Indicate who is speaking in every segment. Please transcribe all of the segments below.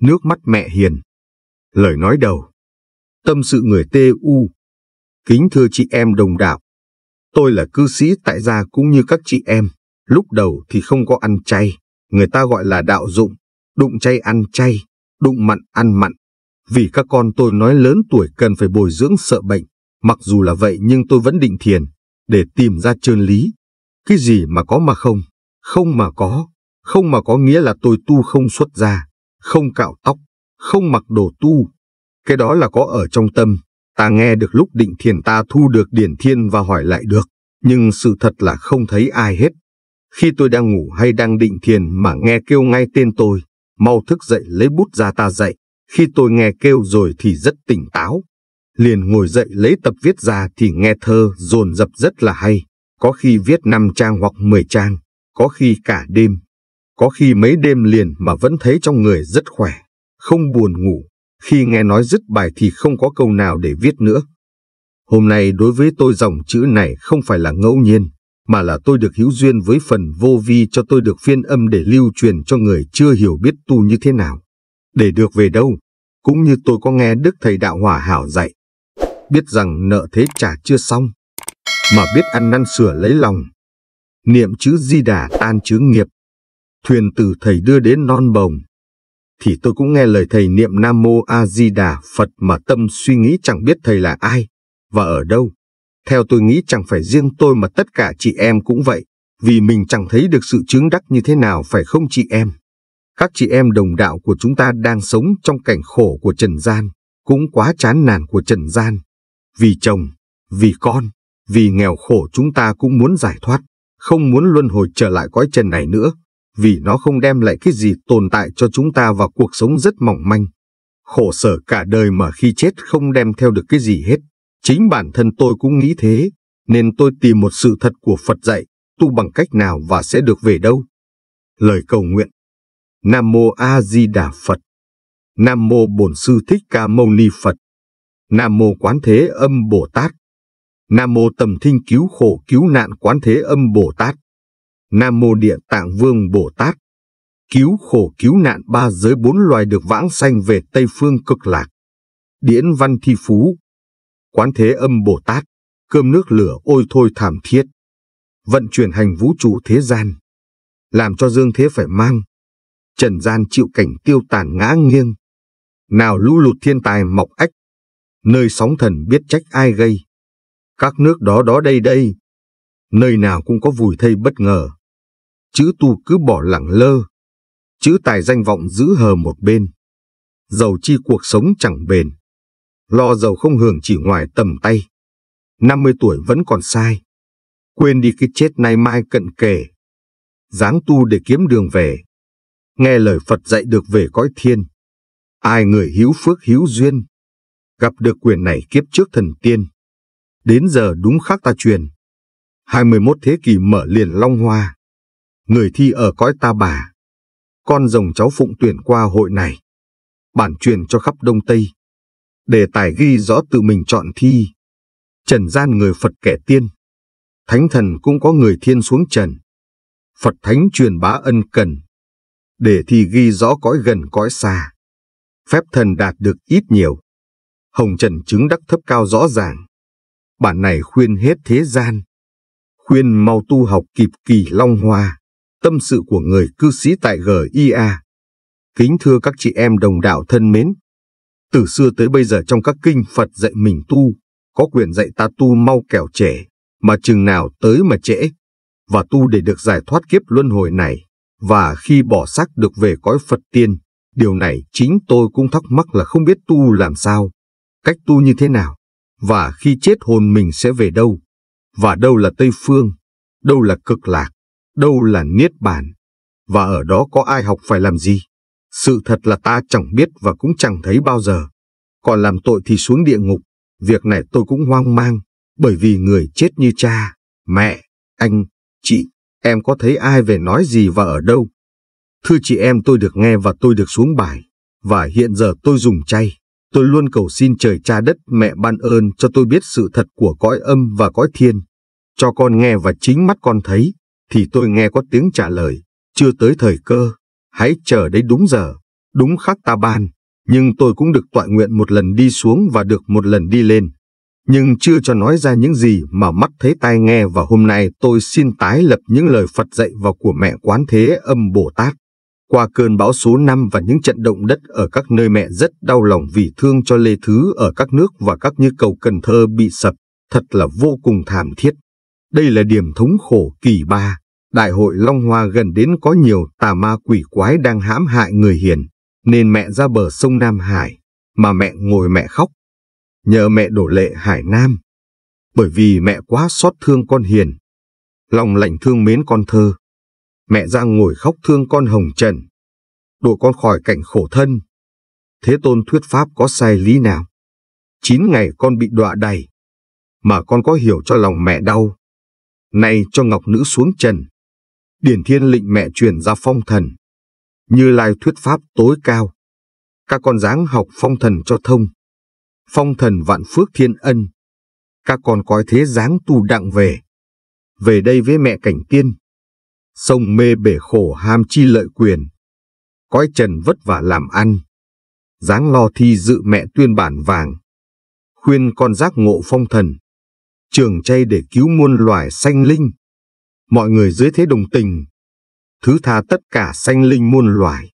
Speaker 1: Nước mắt mẹ hiền. Lời nói đầu. Tâm sự người TU. Kính thưa chị em đồng đạo, Tôi là cư sĩ tại gia cũng như các chị em. Lúc đầu thì không có ăn chay. Người ta gọi là đạo dụng. Đụng chay ăn chay. Đụng mặn ăn mặn. Vì các con tôi nói lớn tuổi cần phải bồi dưỡng sợ bệnh. Mặc dù là vậy nhưng tôi vẫn định thiền, để tìm ra chân lý. Cái gì mà có mà không, không mà có, không mà có nghĩa là tôi tu không xuất ra không cạo tóc, không mặc đồ tu. Cái đó là có ở trong tâm, ta nghe được lúc định thiền ta thu được điển thiên và hỏi lại được, nhưng sự thật là không thấy ai hết. Khi tôi đang ngủ hay đang định thiền mà nghe kêu ngay tên tôi, mau thức dậy lấy bút ra ta dậy, khi tôi nghe kêu rồi thì rất tỉnh táo, liền ngồi dậy lấy tập viết ra thì nghe thơ dồn dập rất là hay, có khi viết 5 trang hoặc 10 trang, có khi cả đêm, có khi mấy đêm liền mà vẫn thấy trong người rất khỏe, không buồn ngủ, khi nghe nói dứt bài thì không có câu nào để viết nữa. Hôm nay đối với tôi dòng chữ này không phải là ngẫu nhiên, mà là tôi được hữu duyên với phần vô vi cho tôi được phiên âm để lưu truyền cho người chưa hiểu biết tu như thế nào. Để được về đâu, cũng như tôi có nghe Đức Thầy Đạo Hòa Hảo dạy, biết rằng nợ thế trả chưa xong, mà biết ăn năn sửa lấy lòng. Niệm chữ di đà tan chữ nghiệp, thuyền từ thầy đưa đến non bồng, thì tôi cũng nghe lời thầy niệm Nam Mô A Di Đà Phật mà tâm suy nghĩ chẳng biết thầy là ai và ở đâu. Theo tôi nghĩ chẳng phải riêng tôi mà tất cả chị em cũng vậy, vì mình chẳng thấy được sự chứng đắc như thế nào phải không chị em? Các chị em đồng đạo của chúng ta đang sống trong cảnh khổ của trần gian, cũng quá chán nản của trần gian vì chồng, vì con, vì nghèo khổ chúng ta cũng muốn giải thoát, không muốn luân hồi trở lại cõi trần này nữa, vì nó không đem lại cái gì tồn tại cho chúng ta và cuộc sống rất mỏng manh. Khổ sở cả đời mà khi chết không đem theo được cái gì hết. Chính bản thân tôi cũng nghĩ thế, nên tôi tìm một sự thật của Phật dạy, tu bằng cách nào và sẽ được về đâu. Lời cầu nguyện Nam Mô A Di Đà Phật Nam Mô Bổn Sư Thích Ca Mâu Ni Phật Nam Mô Quán Thế Âm Bồ Tát. Nam Mô Tầm Thinh Cứu Khổ Cứu Nạn Quán Thế Âm Bồ Tát. Nam Mô Địa Tạng Vương Bồ Tát. Cứu khổ cứu nạn ba giới bốn loài được vãng sanh về Tây Phương cực lạc. Điển Văn Thi Phú. Quán Thế Âm Bồ Tát. Cơm nước lửa ôi thôi thảm thiết. Vận chuyển hành vũ trụ thế gian. Làm cho dương thế phải mang. Trần gian chịu cảnh tiêu tàn ngã nghiêng. Nào lũ lụt thiên tài mọc ách nơi sóng thần biết trách ai gây. Các nước đó đó đây đây, nơi nào cũng có vùi thây bất ngờ. Chữ tu cứ bỏ lẳng lơ, chữ tài danh vọng giữ hờ một bên. Giàu chi cuộc sống chẳng bền, lo giàu không hưởng chỉ ngoài tầm tay. 50 tuổi vẫn còn sai, quên đi cái chết nay mai cận kề. Dáng tu để kiếm đường về, nghe lời Phật dạy được về cõi thiên. Ai người hiếu phước hiếu duyên, gặp được quyền này kiếp trước thần tiên. Đến giờ đúng khắc ta truyền. 21 thế kỷ mở liền long hoa. Người thi ở cõi ta bà. Con rồng cháu phụng tuyển qua hội này. Bản truyền cho khắp Đông Tây. Đề tài ghi rõ tự mình chọn thi. Trần gian người Phật kẻ tiên. Thánh thần cũng có người thiên xuống trần. Phật thánh truyền bá ân cần. Để thi ghi rõ cõi gần cõi xa. Phép thần đạt được ít nhiều. Hồng Trần chứng đắc thấp cao rõ ràng. Bản này khuyên hết thế gian. Khuyên mau tu học kịp kỳ long hoa, tâm sự của người cư sĩ tại GIA. Kính thưa các chị em đồng đạo thân mến, từ xưa tới bây giờ trong các kinh Phật dạy mình tu, có quyền dạy ta tu mau kẻo trẻ mà chừng nào tới mà trễ, và tu để được giải thoát kiếp luân hồi này, và khi bỏ xác được về cõi Phật tiên, điều này chính tôi cũng thắc mắc là không biết tu làm sao, cách tu như thế nào, và khi chết hồn mình sẽ về đâu, và đâu là Tây Phương, đâu là cực lạc, đâu là Niết Bàn, và ở đó có ai học phải làm gì. Sự thật là ta chẳng biết và cũng chẳng thấy bao giờ. Còn làm tội thì xuống địa ngục, việc này tôi cũng hoang mang, bởi vì người chết như cha, mẹ, anh, chị, em có thấy ai về nói gì và ở đâu. Thưa chị em tôi được nghe và tôi được xuống bài, và hiện giờ tôi dùng chay tôi luôn cầu xin trời cha đất mẹ ban ơn cho tôi biết sự thật của cõi âm và cõi thiên. Cho con nghe và chính mắt con thấy, thì tôi nghe có tiếng trả lời, chưa tới thời cơ, hãy chờ đấy đúng giờ, đúng khắc ta ban. Nhưng tôi cũng được tọa nguyện một lần đi xuống và được một lần đi lên. Nhưng chưa cho nói ra những gì mà mắt thấy tai nghe và hôm nay tôi xin tái lập những lời Phật dạy và của mẹ quán thế âm Bồ Tát. Qua cơn bão số 5 và những trận động đất ở các nơi mẹ rất đau lòng vì thương cho Lê Thứ ở các nước và các như cầu Cần Thơ bị sập, thật là vô cùng thảm thiết. Đây là điểm thống khổ kỳ ba. Đại hội Long Hoa gần đến có nhiều tà ma quỷ quái đang hãm hại người hiền, nên mẹ ra bờ sông Nam Hải, mà mẹ ngồi mẹ khóc. Nhờ mẹ đổ lệ Hải Nam, bởi vì mẹ quá xót thương con hiền. Lòng lạnh thương mến con thơ, mẹ Giang ngồi khóc thương con Hồng Trần, đuổi con khỏi cảnh khổ thân. Thế tôn thuyết pháp có sai lý nào? Chín ngày con bị đọa đầy, mà con có hiểu cho lòng mẹ đau. Nay cho ngọc nữ xuống trần, điển thiên lệnh mẹ truyền ra phong thần, như lai thuyết pháp tối cao. Các con dáng học phong thần cho thông, phong thần vạn phước thiên ân. Các con coi thế dáng tu đặng về, về đây với mẹ cảnh tiên sông mê bể khổ ham chi lợi quyền, cõi trần vất vả làm ăn, dáng lo thi dự mẹ tuyên bản vàng, khuyên con giác ngộ phong thần, trường chay để cứu muôn loài sanh linh. Mọi người dưới thế đồng tình, thứ tha tất cả sanh linh muôn loài,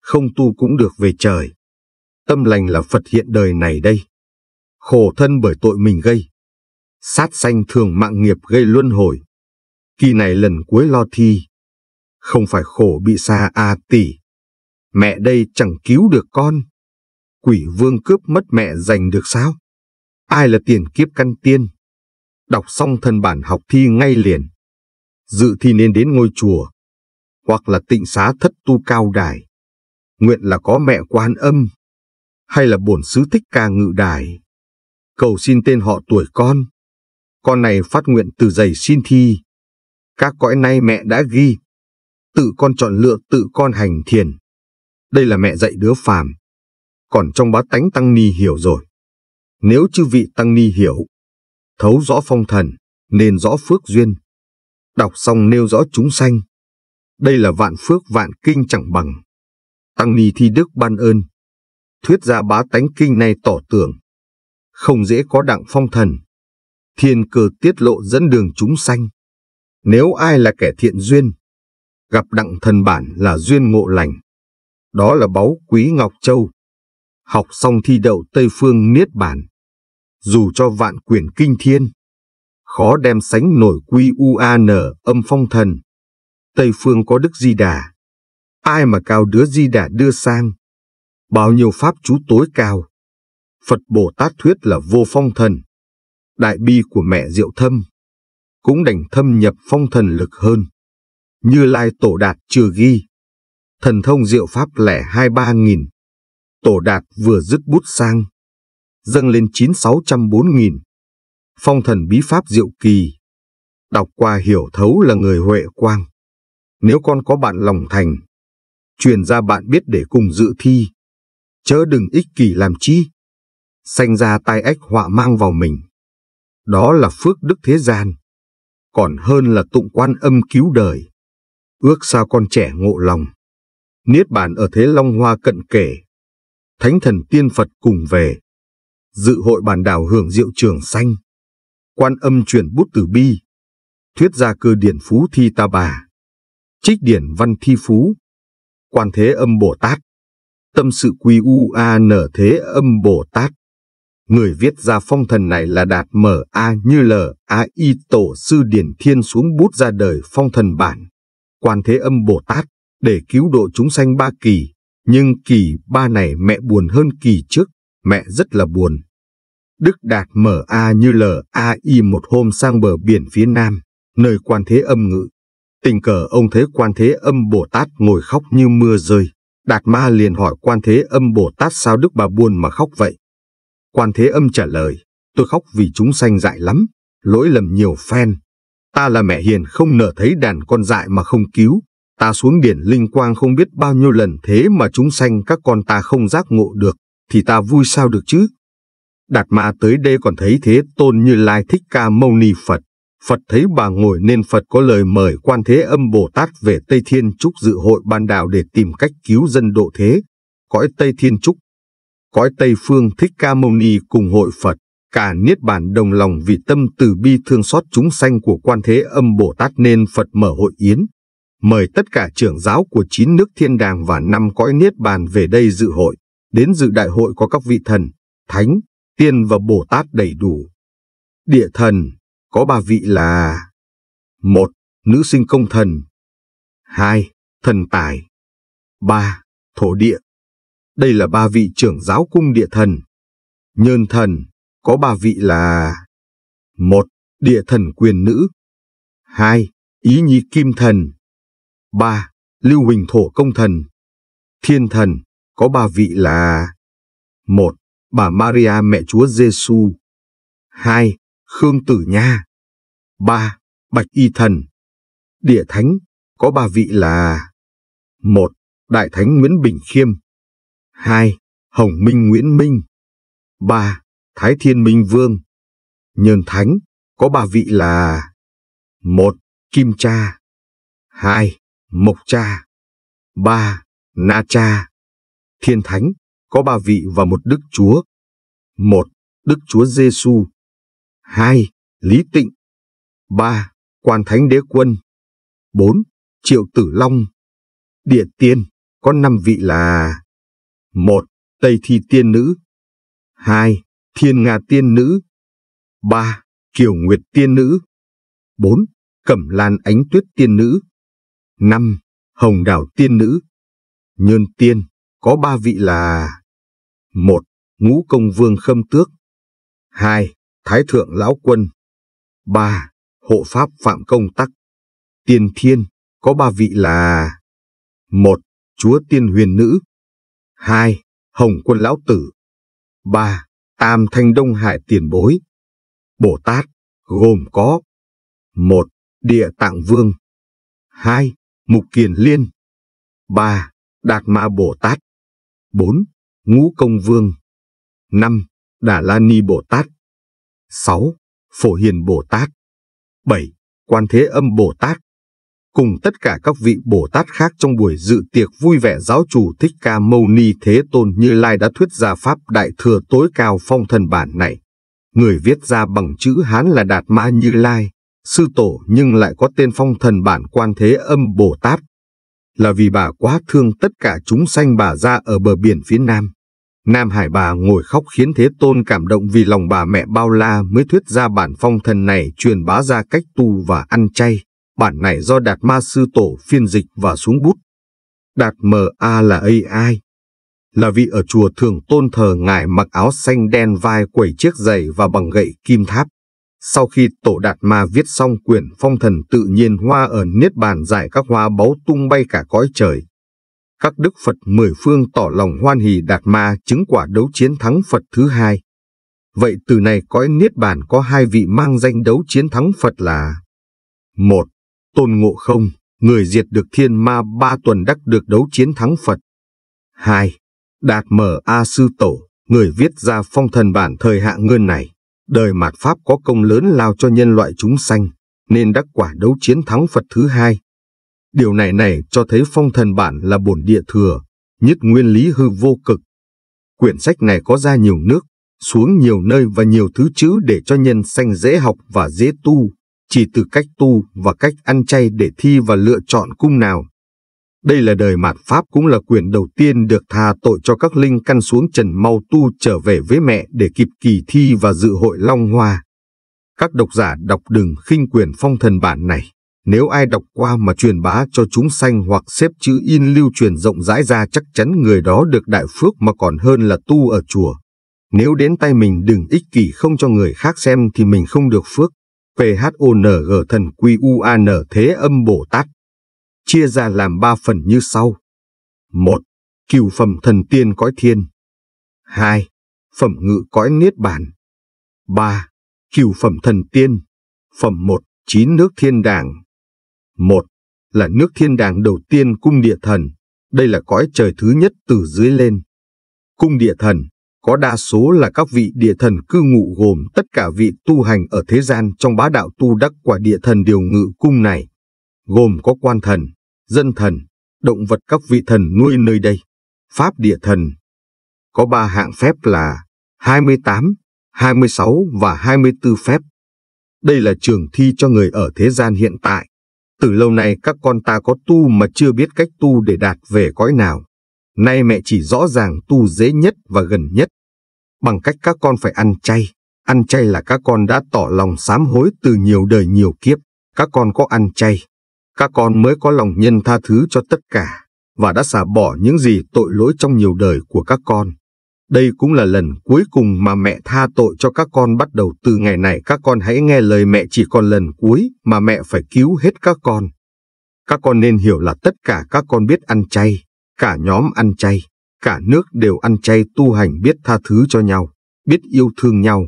Speaker 1: không tu cũng được về trời. Tâm lành là Phật hiện đời này đây, khổ thân bởi tội mình gây, sát sanh thường mạng nghiệp gây luân hồi kỳ này lần cuối lo thi. Không phải khổ bị xa a à tỷ. Mẹ đây chẳng cứu được con. Quỷ vương cướp mất mẹ giành được sao? Ai là tiền kiếp căn tiên? Đọc xong thân bản học thi ngay liền. Dự thi nên đến ngôi chùa, hoặc là tịnh xá thất tu cao đài. Nguyện là có mẹ quan âm, hay là bổn sứ thích ca ngự đài. Cầu xin tên họ tuổi con. Con này phát nguyện từ giày xin thi. Các cõi nay mẹ đã ghi, tự con chọn lựa tự con hành thiền. Đây là mẹ dạy đứa phàm. Còn trong bá tánh Tăng Ni hiểu rồi. Nếu chư vị Tăng Ni hiểu, thấu rõ phong thần, nên rõ phước duyên. Đọc xong nêu rõ chúng sanh. Đây là vạn phước vạn kinh chẳng bằng. Tăng Ni thi đức ban ơn. Thuyết ra bá tánh kinh này tỏ tưởng. Không dễ có đặng phong thần. Thiên cờ tiết lộ dẫn đường chúng sanh. Nếu ai là kẻ thiện duyên, gặp đặng thần bản là duyên ngộ lành. Đó là báu quý Ngọc Châu. Học xong thi đậu Tây Phương Niết Bản. Dù cho vạn quyển kinh thiên, khó đem sánh nổi quy UAN âm phong thần. Tây Phương có Đức Di Đà. Ai mà cao đứa Di Đà đưa sang? Bao nhiêu pháp chú tối cao? Phật Bồ Tát Thuyết là vô phong thần. Đại bi của mẹ Diệu Thâm cũng đành thâm nhập phong thần lực hơn. Như Lai Tổ Đạt chưa ghi, thần thông diệu pháp lẻ hai ba nghìn, Tổ Đạt vừa dứt bút sang, dâng lên chín sáu trăm bốn nghìn. Phong thần bí pháp diệu kỳ, đọc qua hiểu thấu là người huệ quang. Nếu con có bạn lòng thành, truyền ra bạn biết để cùng dự thi, chớ đừng ích kỷ làm chi. Sanh ra tai ách họa mang vào mình. Đó là phước đức thế gian còn hơn là tụng quan âm cứu đời. Ước sao con trẻ ngộ lòng. Niết bàn ở thế Long Hoa cận kể. Thánh thần tiên Phật cùng về. Dự hội bàn đảo hưởng diệu trường xanh. Quan âm truyền bút từ bi. Thuyết gia cư điển phú thi ta bà. Trích điển văn thi phú. Quan thế âm Bồ Tát. Tâm sự quy u a nở thế âm Bồ Tát. Người viết ra phong thần này là Đạt Mở A Như L A Y Tổ Sư Điển Thiên xuống bút ra đời phong thần bản. Quan Thế Âm Bồ Tát để cứu độ chúng sanh ba kỳ. Nhưng kỳ ba này mẹ buồn hơn kỳ trước, mẹ rất là buồn. Đức Đạt Mở A Như L A Y một hôm sang bờ biển phía nam, nơi Quan Thế Âm ngự. Tình cờ ông thấy Quan Thế Âm Bồ Tát ngồi khóc như mưa rơi. Đạt Ma liền hỏi Quan Thế Âm Bồ Tát sao Đức bà buồn mà khóc vậy. Quan Thế Âm trả lời, tôi khóc vì chúng sanh dại lắm, lỗi lầm nhiều phen. Ta là mẹ hiền không nở thấy đàn con dại mà không cứu, ta xuống biển linh quang không biết bao nhiêu lần thế mà chúng sanh các con ta không giác ngộ được, thì ta vui sao được chứ. Đạt mã tới đây còn thấy thế tôn như lai thích ca mâu ni Phật. Phật thấy bà ngồi nên Phật có lời mời quan thế âm Bồ Tát về Tây Thiên Trúc dự hội ban đạo để tìm cách cứu dân độ thế. Cõi Tây Thiên Trúc cõi Tây Phương Thích Ca Mâu Ni cùng hội Phật, cả Niết Bàn đồng lòng vì tâm từ bi thương xót chúng sanh của quan thế âm Bồ Tát nên Phật mở hội yến, mời tất cả trưởng giáo của chín nước thiên đàng và năm cõi Niết Bàn về đây dự hội, đến dự đại hội có các vị thần, thánh, tiên và Bồ Tát đầy đủ. Địa thần, có ba vị là một Nữ sinh công thần 2. Thần tài 3. Thổ địa đây là ba vị trưởng giáo cung địa thần. Nhơn thần, có ba vị là một Địa thần quyền nữ hai Ý nhi kim thần ba Lưu huỳnh thổ công thần Thiên thần, có ba vị là một Bà Maria mẹ Chúa Giêsu hai Khương Tử Nha ba Bạch Y Thần Địa Thánh, có ba vị là một Đại Thánh Nguyễn Bình Khiêm 2. Hồng Minh Nguyễn Minh 3. Thái Thiên Minh Vương Nhân Thánh có ba vị là 1. Kim Cha 2. Mộc Cha 3. Na Cha Thiên Thánh có ba vị và một Đức Chúa 1. Đức Chúa Giêsu 2. Lý Tịnh 3. Quan Thánh Đế Quân 4. Triệu Tử Long Địa Tiên có năm vị là 1. Tây Thi Tiên Nữ 2. Thiên Nga Tiên Nữ 3. Kiều Nguyệt Tiên Nữ 4. Cẩm Lan Ánh Tuyết Tiên Nữ 5. Hồng Đảo Tiên Nữ Nhơn Tiên có ba vị là 1. Ngũ Công Vương Khâm Tước 2. Thái Thượng Lão Quân 3. Hộ Pháp Phạm Công Tắc Tiên Thiên có ba vị là 1. Chúa Tiên Huyền Nữ hai Hồng quân lão tử ba Tam thanh đông hải tiền bối Bồ Tát gồm có một Địa Tạng Vương hai Mục Kiền Liên ba Đạt Ma Bồ Tát bốn Ngũ Công Vương năm Đà La Ni Bồ Tát sáu Phổ Hiền Bồ Tát bảy Quan Thế Âm Bồ Tát cùng tất cả các vị Bồ Tát khác trong buổi dự tiệc vui vẻ giáo chủ Thích Ca Mâu Ni Thế Tôn Như Lai đã thuyết ra Pháp Đại Thừa tối cao phong thần bản này. Người viết ra bằng chữ Hán là Đạt Ma Như Lai, sư tổ nhưng lại có tên phong thần bản quan thế âm Bồ Tát. Là vì bà quá thương tất cả chúng sanh bà ra ở bờ biển phía Nam. Nam Hải bà ngồi khóc khiến Thế Tôn cảm động vì lòng bà mẹ bao la mới thuyết ra bản phong thần này truyền bá ra cách tu và ăn chay. Bản này do Đạt Ma Sư Tổ phiên dịch và xuống bút. Đạt M.A. là AI, là vị ở chùa thường tôn thờ ngài mặc áo xanh đen vai quẩy chiếc giày và bằng gậy kim tháp. Sau khi tổ đạt ma viết xong quyển phong thần tự nhiên hoa ở Niết Bàn giải các hoa báu tung bay cả cõi trời. Các đức Phật mười phương tỏ lòng hoan hỷ đạt ma chứng quả đấu chiến thắng Phật thứ hai. Vậy từ này cõi Niết Bàn có hai vị mang danh đấu chiến thắng Phật là một Tôn Ngộ Không, người diệt được thiên ma ba tuần đắc được đấu chiến thắng Phật. 2. Đạt Mở A Sư Tổ, người viết ra phong thần bản thời hạ ngân này. Đời mạt Pháp có công lớn lao cho nhân loại chúng sanh, nên đắc quả đấu chiến thắng Phật thứ hai. Điều này này cho thấy phong thần bản là bổn địa thừa, nhất nguyên lý hư vô cực. Quyển sách này có ra nhiều nước, xuống nhiều nơi và nhiều thứ chữ để cho nhân sanh dễ học và dễ tu chỉ từ cách tu và cách ăn chay để thi và lựa chọn cung nào. Đây là đời mạt Pháp cũng là quyền đầu tiên được tha tội cho các linh căn xuống trần mau tu trở về với mẹ để kịp kỳ thi và dự hội Long Hoa. Các độc giả đọc đừng khinh quyền phong thần bản này. Nếu ai đọc qua mà truyền bá cho chúng sanh hoặc xếp chữ in lưu truyền rộng rãi ra chắc chắn người đó được đại phước mà còn hơn là tu ở chùa. Nếu đến tay mình đừng ích kỷ không cho người khác xem thì mình không được phước. PHONG thần quy UAN thế e âm Bồ Tát. Chia ra làm ba phần như sau. 1. Cửu phẩm thần tiên cõi thiên. 2. Phẩm ngự cõi niết bàn. 3. Cửu phẩm thần tiên. Phẩm 1. Chín nước thiên đàng. 1. Là nước thiên đàng đầu tiên cung địa thần. Đây là cõi trời thứ nhất từ dưới lên. Cung địa thần có đa số là các vị địa thần cư ngụ gồm tất cả vị tu hành ở thế gian trong bá đạo tu đắc quả địa thần điều ngự cung này, gồm có quan thần, dân thần, động vật các vị thần nuôi nơi đây, pháp địa thần. Có ba hạng phép là 28, 26 và 24 phép. Đây là trường thi cho người ở thế gian hiện tại. Từ lâu nay các con ta có tu mà chưa biết cách tu để đạt về cõi nào. Nay mẹ chỉ rõ ràng tu dễ nhất và gần nhất, bằng cách các con phải ăn chay. Ăn chay là các con đã tỏ lòng sám hối từ nhiều đời nhiều kiếp, các con có ăn chay. Các con mới có lòng nhân tha thứ cho tất cả, và đã xả bỏ những gì tội lỗi trong nhiều đời của các con. Đây cũng là lần cuối cùng mà mẹ tha tội cho các con bắt đầu từ ngày này các con hãy nghe lời mẹ chỉ còn lần cuối mà mẹ phải cứu hết các con. Các con nên hiểu là tất cả các con biết ăn chay, Cả nhóm ăn chay, cả nước đều ăn chay tu hành biết tha thứ cho nhau, biết yêu thương nhau,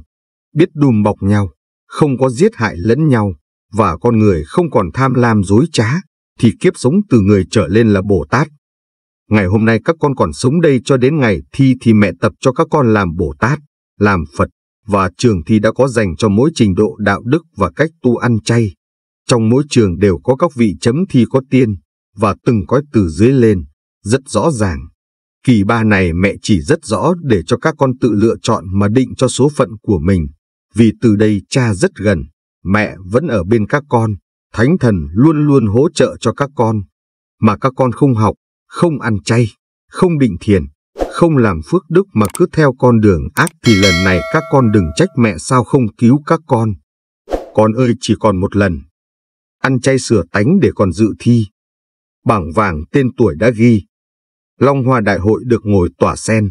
Speaker 1: biết đùm bọc nhau, không có giết hại lẫn nhau, và con người không còn tham lam dối trá, thì kiếp sống từ người trở lên là Bồ Tát. Ngày hôm nay các con còn sống đây cho đến ngày thi thì mẹ tập cho các con làm Bồ Tát, làm Phật, và trường thi đã có dành cho mỗi trình độ đạo đức và cách tu ăn chay. Trong mỗi trường đều có các vị chấm thi có tiên, và từng có từ dưới lên, rất rõ ràng. Kỳ ba này mẹ chỉ rất rõ để cho các con tự lựa chọn mà định cho số phận của mình, vì từ đây cha rất gần, mẹ vẫn ở bên các con, thánh thần luôn luôn hỗ trợ cho các con, mà các con không học, không ăn chay, không định thiền, không làm phước đức mà cứ theo con đường ác thì lần này các con đừng trách mẹ sao không cứu các con. Con ơi chỉ còn một lần. Ăn chay sửa tánh để còn dự thi. Bảng vàng tên tuổi đã ghi, Long Hoa Đại hội được ngồi tỏa sen.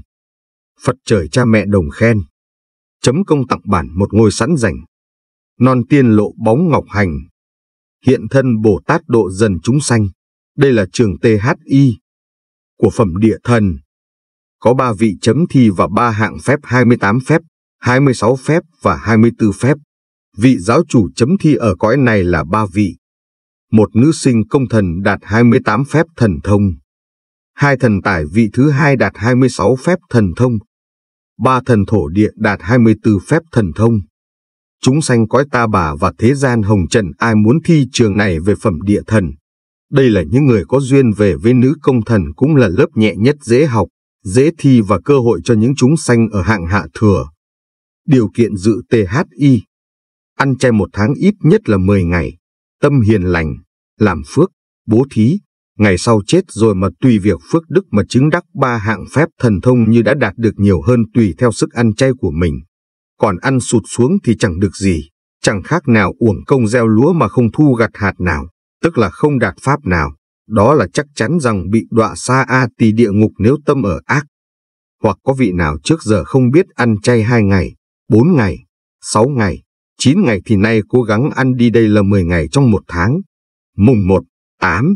Speaker 1: Phật trời cha mẹ đồng khen. Chấm công tặng bản một ngôi sẵn dành, Non tiên lộ bóng ngọc hành. Hiện thân Bồ Tát độ dần chúng sanh. Đây là trường THI của phẩm địa thần. Có ba vị chấm thi và ba hạng phép 28 phép, 26 phép và 24 phép. Vị giáo chủ chấm thi ở cõi này là ba vị. Một nữ sinh công thần đạt 28 phép thần thông hai thần tài vị thứ hai đạt 26 phép thần thông, ba thần thổ địa đạt 24 phép thần thông. Chúng sanh cõi ta bà và thế gian hồng trần ai muốn thi trường này về phẩm địa thần. Đây là những người có duyên về với nữ công thần cũng là lớp nhẹ nhất dễ học, dễ thi và cơ hội cho những chúng sanh ở hạng hạ thừa. Điều kiện dự THI Ăn chay một tháng ít nhất là 10 ngày, tâm hiền lành, làm phước, bố thí, ngày sau chết rồi mà tùy việc phước đức mà chứng đắc ba hạng phép thần thông như đã đạt được nhiều hơn tùy theo sức ăn chay của mình. Còn ăn sụt xuống thì chẳng được gì, chẳng khác nào uổng công gieo lúa mà không thu gặt hạt nào, tức là không đạt pháp nào. Đó là chắc chắn rằng bị đọa xa A tỳ địa ngục nếu tâm ở ác. Hoặc có vị nào trước giờ không biết ăn chay hai ngày, bốn ngày, sáu ngày, chín ngày thì nay cố gắng ăn đi đây là mười ngày trong một tháng. Mùng một, tám.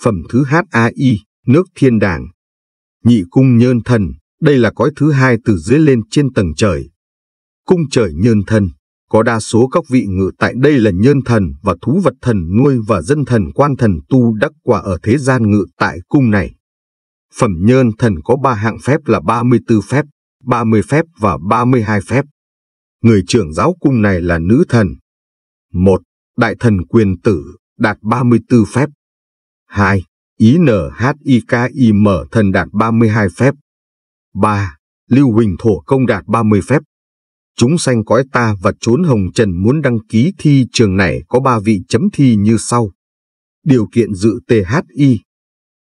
Speaker 1: phẩm thứ HAI, nước thiên đàng. Nhị cung nhơn thần, đây là cõi thứ hai từ dưới lên trên tầng trời. Cung trời nhơn thần, có đa số các vị ngự tại đây là nhơn thần và thú vật thần nuôi và dân thần quan thần tu đắc quả ở thế gian ngự tại cung này. Phẩm nhơn thần có ba hạng phép là 34 phép, 30 phép và 32 phép. Người trưởng giáo cung này là nữ thần. một Đại thần quyền tử, đạt 34 phép, 2. Ý NHIKIM thần đạt 32 phép. 3. Lưu Huỳnh Thổ công đạt 30 phép. Chúng sanh cõi ta và chốn hồng trần muốn đăng ký thi trường này có 3 vị chấm thi như sau. Điều kiện dự THI.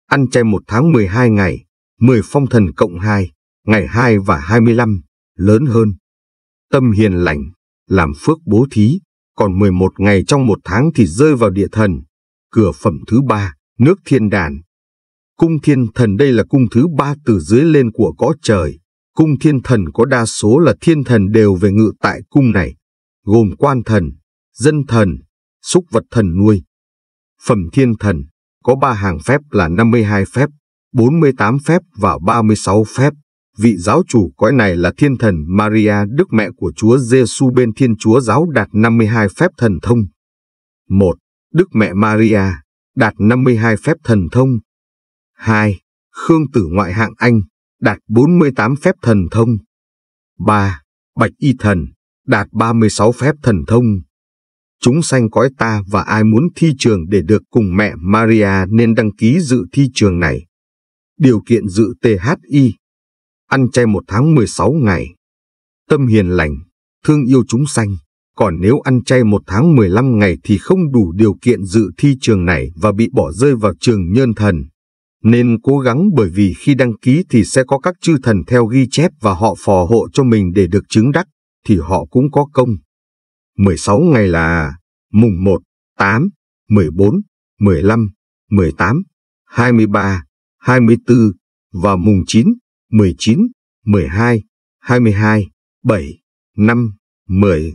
Speaker 1: Ăn chay 1 tháng 12 ngày, 10 phong thần cộng 2, ngày 2 và 25, lớn hơn. Tâm hiền lành, làm phước bố thí, còn 11 ngày trong một tháng thì rơi vào địa thần, cửa phẩm thứ ba nước thiên đàn. Cung thiên thần đây là cung thứ ba từ dưới lên của có trời. Cung thiên thần có đa số là thiên thần đều về ngự tại cung này, gồm quan thần, dân thần, súc vật thần nuôi. Phẩm thiên thần có ba hàng phép là 52 phép, 48 phép và 36 phép. Vị giáo chủ cõi này là thiên thần Maria, đức mẹ của Chúa Giêsu bên thiên chúa giáo đạt 52 phép thần thông. 1. Đức mẹ Maria đạt 52 phép thần thông. 2. Khương Tử Ngoại hạng Anh, đạt 48 phép thần thông. 3. Bạch Y Thần, đạt 36 phép thần thông. Chúng sanh cõi ta và ai muốn thi trường để được cùng mẹ Maria nên đăng ký dự thi trường này. Điều kiện dự THI Ăn chay một tháng 16 ngày Tâm hiền lành, thương yêu chúng sanh còn nếu ăn chay một tháng 15 ngày thì không đủ điều kiện dự thi trường này và bị bỏ rơi vào trường nhân thần. Nên cố gắng bởi vì khi đăng ký thì sẽ có các chư thần theo ghi chép và họ phò hộ cho mình để được chứng đắc, thì họ cũng có công. 16 ngày là mùng 1, 8, 14, 15, 18, 23, 24 và mùng 9, 19, 12, 22, 7, 5, 10.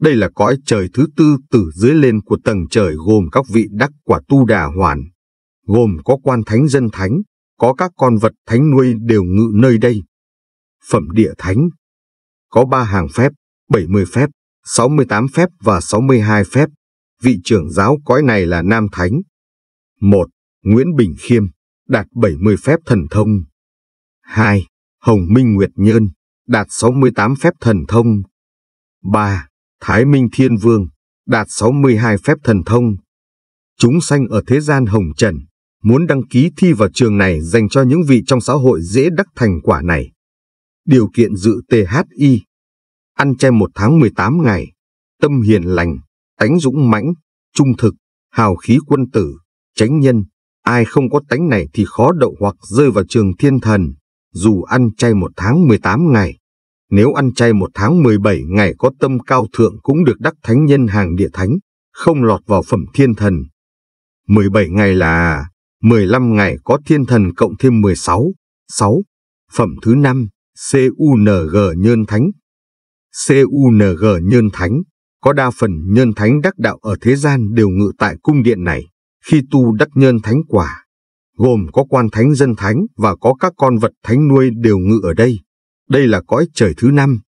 Speaker 1: Đây là cõi trời thứ tư từ dưới lên của tầng trời gồm các vị đắc quả tu đà hoàn, gồm có quan thánh dân thánh, có các con vật thánh nuôi đều ngự nơi đây. Phẩm địa thánh Có ba hàng phép, 70 phép, 68 phép và 62 phép. Vị trưởng giáo cõi này là Nam Thánh. 1. Nguyễn Bình Khiêm, đạt 70 phép thần thông. 2. Hồng Minh Nguyệt Nhơn, đạt 68 phép thần thông. 3. Thái Minh Thiên Vương, đạt 62 phép thần thông. Chúng sanh ở thế gian hồng trần, muốn đăng ký thi vào trường này dành cho những vị trong xã hội dễ đắc thành quả này. Điều kiện dự THI Ăn chay một tháng 18 ngày, tâm hiền lành, tánh dũng mãnh, trung thực, hào khí quân tử, tránh nhân. Ai không có tánh này thì khó đậu hoặc rơi vào trường thiên thần, dù ăn chay một tháng 18 ngày. Nếu ăn chay một tháng 17 ngày có tâm cao thượng cũng được đắc thánh nhân hàng địa thánh, không lọt vào phẩm thiên thần. 17 ngày là 15 ngày có thiên thần cộng thêm 16, 6, phẩm thứ 5, CUNG nhơn thánh. CUNG nhơn thánh, có đa phần nhơn thánh đắc đạo ở thế gian đều ngự tại cung điện này, khi tu đắc nhơn thánh quả, gồm có quan thánh dân thánh và có các con vật thánh nuôi đều ngự ở đây. Đây là cõi trời thứ năm.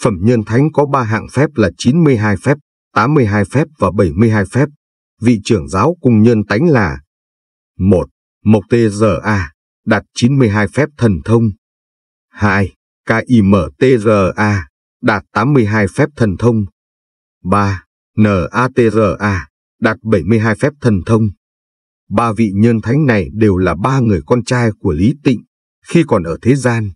Speaker 1: Phẩm nhân thánh có ba hạng phép là 92 phép, 82 phép và 72 phép. Vị trưởng giáo cùng nhân tánh là một Mộc tê giờ a đạt 92 phép thần thông. 2. a đạt 82 phép thần thông. 3. a đạt 72 phép thần thông. Ba vị nhân thánh này đều là ba người con trai của Lý Tịnh khi còn ở thế gian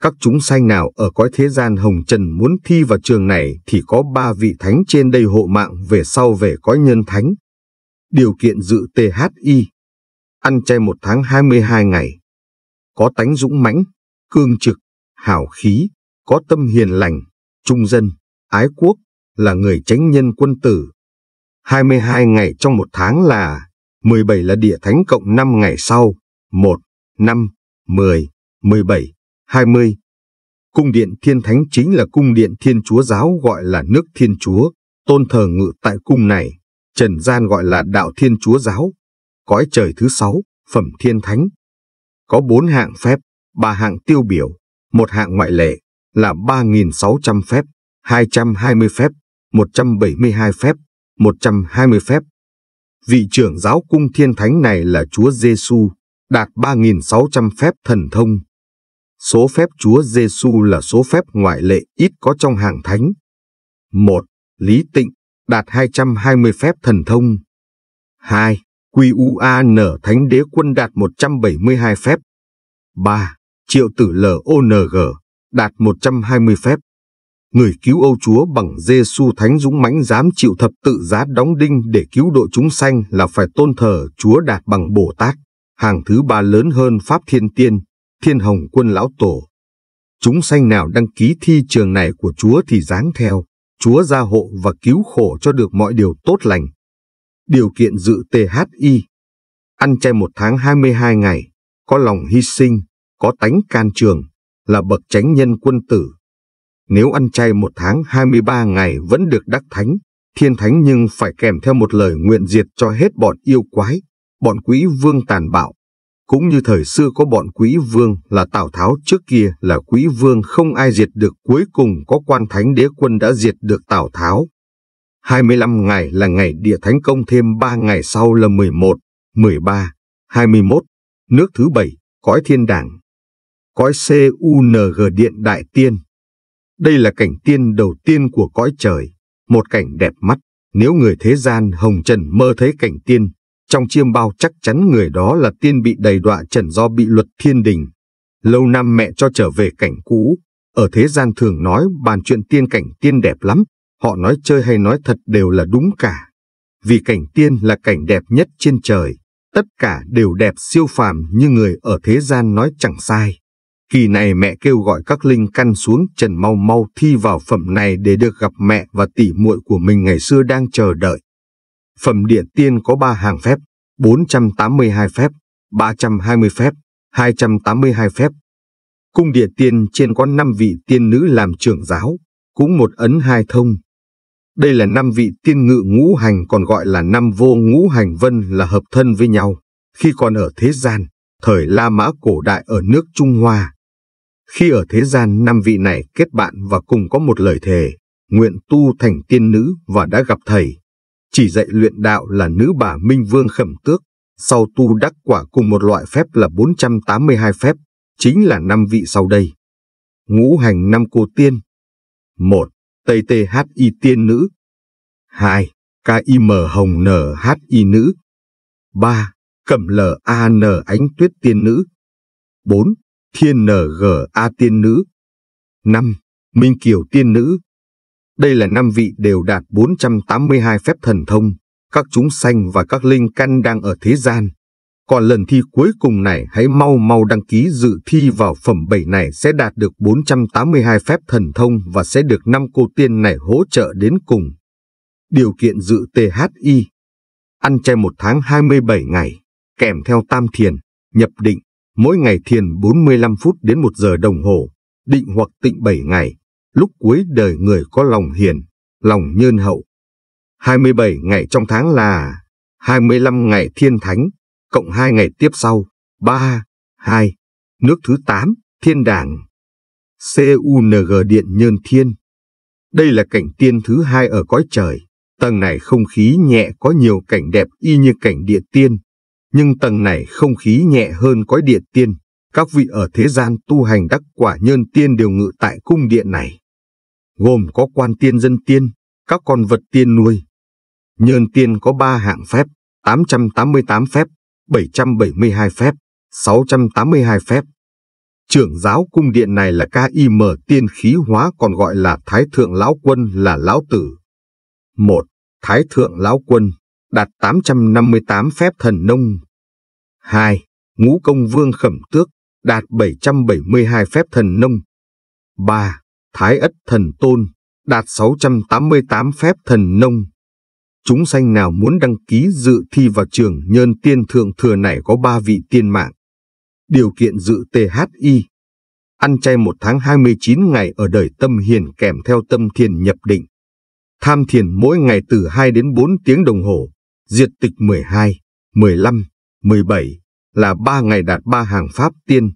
Speaker 1: các chúng sanh nào ở cõi thế gian hồng trần muốn thi vào trường này thì có ba vị thánh trên đây hộ mạng về sau về cõi nhân thánh. Điều kiện dự THI Ăn chay một tháng 22 ngày Có tánh dũng mãnh, cương trực, hảo khí, có tâm hiền lành, trung dân, ái quốc, là người tránh nhân quân tử. 22 ngày trong một tháng là 17 là địa thánh cộng 5 ngày sau, 1, 5, 10, 17, 20. Cung điện thiên thánh chính là cung điện thiên chúa giáo gọi là nước thiên chúa, tôn thờ ngự tại cung này, trần gian gọi là đạo thiên chúa giáo, cõi trời thứ sáu, phẩm thiên thánh. Có bốn hạng phép, ba hạng tiêu biểu, một hạng ngoại lệ là 3.600 phép, 220 phép, 172 phép, 120 phép. Vị trưởng giáo cung thiên thánh này là Chúa Giêsu, đạt 3.600 phép thần thông, Số phép Chúa Giêsu là số phép ngoại lệ ít có trong hàng thánh. 1. Lý Tịnh đạt 220 phép thần thông. 2. QUAN Thánh Đế Quân đạt 172 phép. 3. Triệu tử LONG đạt 120 phép. Người cứu Âu Chúa bằng Giêsu Thánh dũng mãnh dám chịu thập tự giá đóng đinh để cứu độ chúng sanh là phải tôn thờ Chúa đạt bằng Bồ Tát, hàng thứ ba lớn hơn Pháp Thiên Tiên thiên hồng quân lão tổ. Chúng sanh nào đăng ký thi trường này của Chúa thì dáng theo, Chúa gia hộ và cứu khổ cho được mọi điều tốt lành. Điều kiện dự THI Ăn chay một tháng 22 ngày, có lòng hy sinh, có tánh can trường, là bậc chánh nhân quân tử. Nếu ăn chay một tháng 23 ngày vẫn được đắc thánh, thiên thánh nhưng phải kèm theo một lời nguyện diệt cho hết bọn yêu quái, bọn quỷ vương tàn bạo, cũng như thời xưa có bọn quý vương là Tào Tháo trước kia là quý vương không ai diệt được cuối cùng có quan thánh đế quân đã diệt được Tào Tháo. 25 ngày là ngày địa thánh công thêm 3 ngày sau là 11, 13, 21, nước thứ bảy cõi thiên đảng. Cõi CUNG điện đại tiên. Đây là cảnh tiên đầu tiên của cõi trời, một cảnh đẹp mắt. Nếu người thế gian hồng trần mơ thấy cảnh tiên, trong chiêm bao chắc chắn người đó là tiên bị đầy đọa trần do bị luật thiên đình. Lâu năm mẹ cho trở về cảnh cũ, ở thế gian thường nói bàn chuyện tiên cảnh tiên đẹp lắm, họ nói chơi hay nói thật đều là đúng cả. Vì cảnh tiên là cảnh đẹp nhất trên trời, tất cả đều đẹp siêu phàm như người ở thế gian nói chẳng sai. Kỳ này mẹ kêu gọi các linh căn xuống trần mau mau thi vào phẩm này để được gặp mẹ và tỷ muội của mình ngày xưa đang chờ đợi. Phẩm Địa Tiên có 3 hàng phép, 482 phép, 320 phép, 282 phép. Cung Địa Tiên trên có 5 vị tiên nữ làm trưởng giáo, cũng một ấn hai thông. Đây là năm vị tiên ngự ngũ hành còn gọi là năm vô ngũ hành vân là hợp thân với nhau, khi còn ở thế gian, thời La Mã cổ đại ở nước Trung Hoa. Khi ở thế gian, năm vị này kết bạn và cùng có một lời thề, nguyện tu thành tiên nữ và đã gặp thầy chỉ dạy luyện đạo là nữ bà Minh Vương Khẩm Tước, sau tu đắc quả cùng một loại phép là 482 phép, chính là năm vị sau đây. Ngũ hành năm cô tiên 1. Tây Tê h i Tiên Nữ 2. m Hồng n h i Nữ 3. Cẩm L A N Ánh Tuyết Tiên Nữ 4. Thiên N G A Tiên Nữ 5. Minh Kiều Tiên Nữ đây là năm vị đều đạt 482 phép thần thông, các chúng sanh và các linh căn đang ở thế gian. Còn lần thi cuối cùng này hãy mau mau đăng ký dự thi vào phẩm 7 này sẽ đạt được 482 phép thần thông và sẽ được năm cô tiên này hỗ trợ đến cùng. Điều kiện dự THI Ăn chay một tháng 27 ngày, kèm theo tam thiền, nhập định, mỗi ngày thiền 45 phút đến 1 giờ đồng hồ, định hoặc tịnh 7 ngày, lúc cuối đời người có lòng hiền, lòng nhân hậu. 27 ngày trong tháng là 25 ngày thiên thánh, cộng 2 ngày tiếp sau, 3, 2, nước thứ 8, thiên đảng. CUNG Điện Nhân Thiên Đây là cảnh tiên thứ hai ở cõi trời. Tầng này không khí nhẹ có nhiều cảnh đẹp y như cảnh địa tiên. Nhưng tầng này không khí nhẹ hơn cõi địa tiên. Các vị ở thế gian tu hành đắc quả nhân tiên đều ngự tại cung điện này gồm có quan tiên dân tiên, các con vật tiên nuôi. Nhơn tiên có 3 hạng phép, 888 phép, 772 phép, 682 phép. Trưởng giáo cung điện này là K.I.M. tiên khí hóa còn gọi là Thái Thượng Lão Quân là Lão Tử. 1. Thái Thượng Lão Quân đạt 858 phép thần nông. 2. Ngũ công vương khẩm tước đạt 772 phép thần nông. 3. Thái Ất Thần Tôn, đạt 688 phép thần nông. Chúng sanh nào muốn đăng ký dự thi vào trường nhân tiên thượng thừa này có 3 vị tiên mạng. Điều kiện dự THI. Ăn chay một tháng 29 ngày ở đời tâm hiền kèm theo tâm thiền nhập định. Tham thiền mỗi ngày từ 2 đến 4 tiếng đồng hồ, diệt tịch 12, 15, 17 là 3 ngày đạt 3 hàng pháp tiên,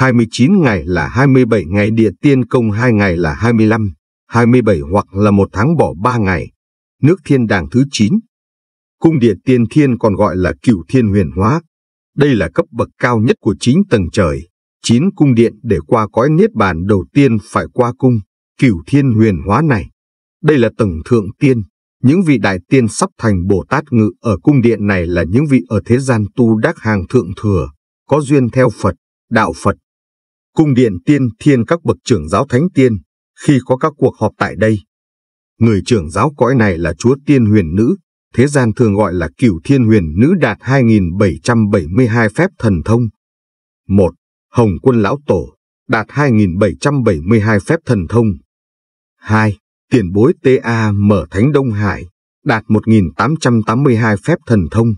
Speaker 1: 29 ngày là 27 ngày địa tiên công 2 ngày là 25, 27 hoặc là một tháng bỏ 3 ngày, nước thiên đàng thứ 9. Cung địa tiên thiên còn gọi là cửu thiên huyền hóa. Đây là cấp bậc cao nhất của 9 tầng trời. 9 cung điện để qua cõi niết bàn đầu tiên phải qua cung, cửu thiên huyền hóa này. Đây là tầng thượng tiên, những vị đại tiên sắp thành Bồ Tát ngự ở cung điện này là những vị ở thế gian tu đắc hàng thượng thừa, có duyên theo Phật, đạo Phật, cung điện tiên thiên các bậc trưởng giáo thánh tiên khi có các cuộc họp tại đây. Người trưởng giáo cõi này là chúa tiên huyền nữ, thế gian thường gọi là cửu thiên huyền nữ đạt 2.772 phép thần thông. 1. Hồng quân lão tổ, đạt 2.772 phép thần thông. 2. Tiền bối TA mở thánh Đông Hải, đạt 1.882 phép thần thông.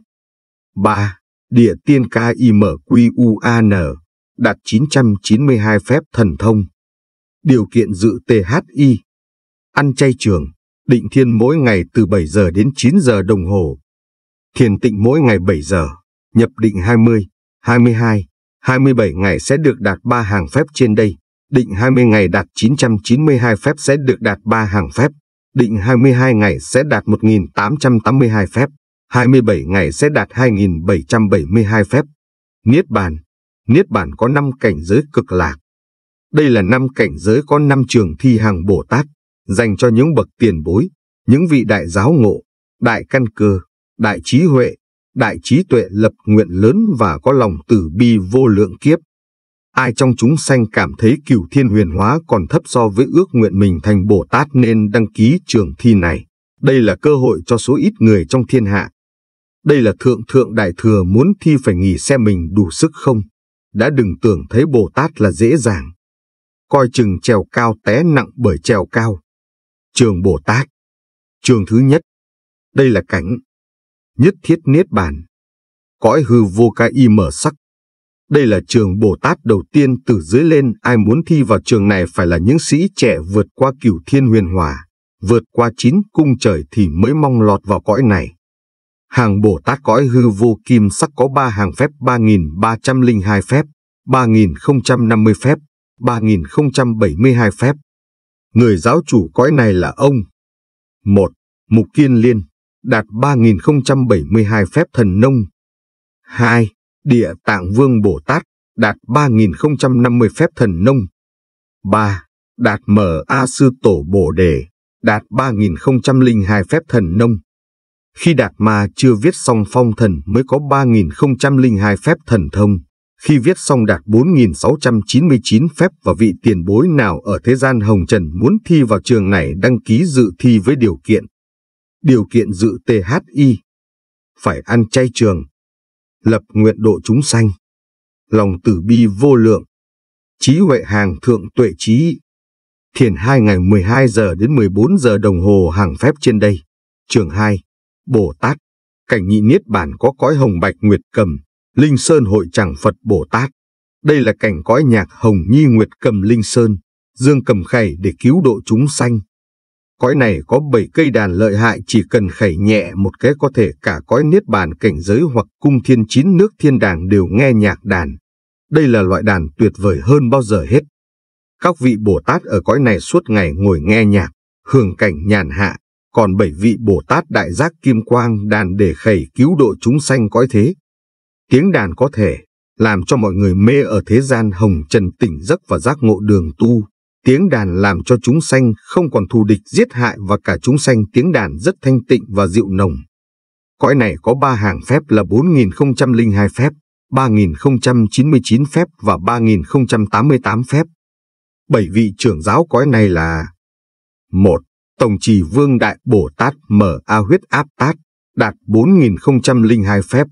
Speaker 1: 3. Địa tiên KIMQUAN, đạt 992 phép thần thông. Điều kiện dự THI Ăn chay trường, định thiên mỗi ngày từ 7 giờ đến 9 giờ đồng hồ. Thiền tịnh mỗi ngày 7 giờ, nhập định 20, 22, 27 ngày sẽ được đạt 3 hàng phép trên đây. Định 20 ngày đạt 992 phép sẽ được đạt 3 hàng phép. Định 22 ngày sẽ đạt 1.882 phép. 27 ngày sẽ đạt 2.772 phép. Niết bàn Niết Bản có năm cảnh giới cực lạc. Đây là năm cảnh giới có năm trường thi hàng Bồ Tát, dành cho những bậc tiền bối, những vị đại giáo ngộ, đại căn cơ, đại trí huệ, đại trí tuệ lập nguyện lớn và có lòng từ bi vô lượng kiếp. Ai trong chúng sanh cảm thấy cửu thiên huyền hóa còn thấp so với ước nguyện mình thành Bồ Tát nên đăng ký trường thi này. Đây là cơ hội cho số ít người trong thiên hạ. Đây là thượng thượng đại thừa muốn thi phải nghỉ xem mình đủ sức không đã đừng tưởng thấy Bồ Tát là dễ dàng. Coi chừng trèo cao té nặng bởi trèo cao. Trường Bồ Tát Trường thứ nhất Đây là cảnh Nhất thiết niết bàn Cõi hư vô ca y mở sắc Đây là trường Bồ Tát đầu tiên từ dưới lên ai muốn thi vào trường này phải là những sĩ trẻ vượt qua cửu thiên huyền hòa, vượt qua chín cung trời thì mới mong lọt vào cõi này. Hàng Bồ Tát cõi hư vô kim sắc có ba hàng phép 3.302 phép, 3.050 phép, 3.072 phép. Người giáo chủ cõi này là ông. 1. Mục Kiên Liên, đạt 3.072 phép thần nông. 2. Địa Tạng Vương Bồ Tát, đạt 3.050 phép thần nông. 3. Đạt Mở A Sư Tổ Bồ Đề, đạt 3.002 phép thần nông. Khi Đạt Ma chưa viết xong phong thần mới có 3.002 phép thần thông, khi viết xong đạt 4.699 phép và vị tiền bối nào ở thế gian Hồng Trần muốn thi vào trường này đăng ký dự thi với điều kiện. Điều kiện dự THI Phải ăn chay trường Lập nguyện độ chúng sanh Lòng tử bi vô lượng trí huệ hàng thượng tuệ trí Thiền 2 ngày 12 giờ đến 14 giờ đồng hồ hàng phép trên đây. Trường 2 Bồ Tát, cảnh nhị niết bàn có cõi hồng bạch nguyệt cầm, linh sơn hội chẳng Phật Bồ Tát. Đây là cảnh cõi nhạc hồng nhi nguyệt cầm linh sơn, dương cầm khẩy để cứu độ chúng sanh. Cõi này có bảy cây đàn lợi hại chỉ cần khẩy nhẹ một cái có thể cả cõi niết bàn cảnh giới hoặc cung thiên chín nước thiên đàng đều nghe nhạc đàn. Đây là loại đàn tuyệt vời hơn bao giờ hết. Các vị Bồ Tát ở cõi này suốt ngày ngồi nghe nhạc, hưởng cảnh nhàn hạ, còn bảy vị Bồ Tát Đại Giác Kim Quang đàn để khẩy cứu độ chúng sanh cõi thế. Tiếng đàn có thể làm cho mọi người mê ở thế gian hồng trần tỉnh giấc và giác ngộ đường tu. Tiếng đàn làm cho chúng sanh không còn thù địch giết hại và cả chúng sanh tiếng đàn rất thanh tịnh và dịu nồng. Cõi này có ba hàng phép là 4002 phép, 3099 phép và 3088 phép. Bảy vị trưởng giáo cõi này là một tổng trì Vương Đại Bồ Tát mở A huyết áp tát, đạt 4002 phép.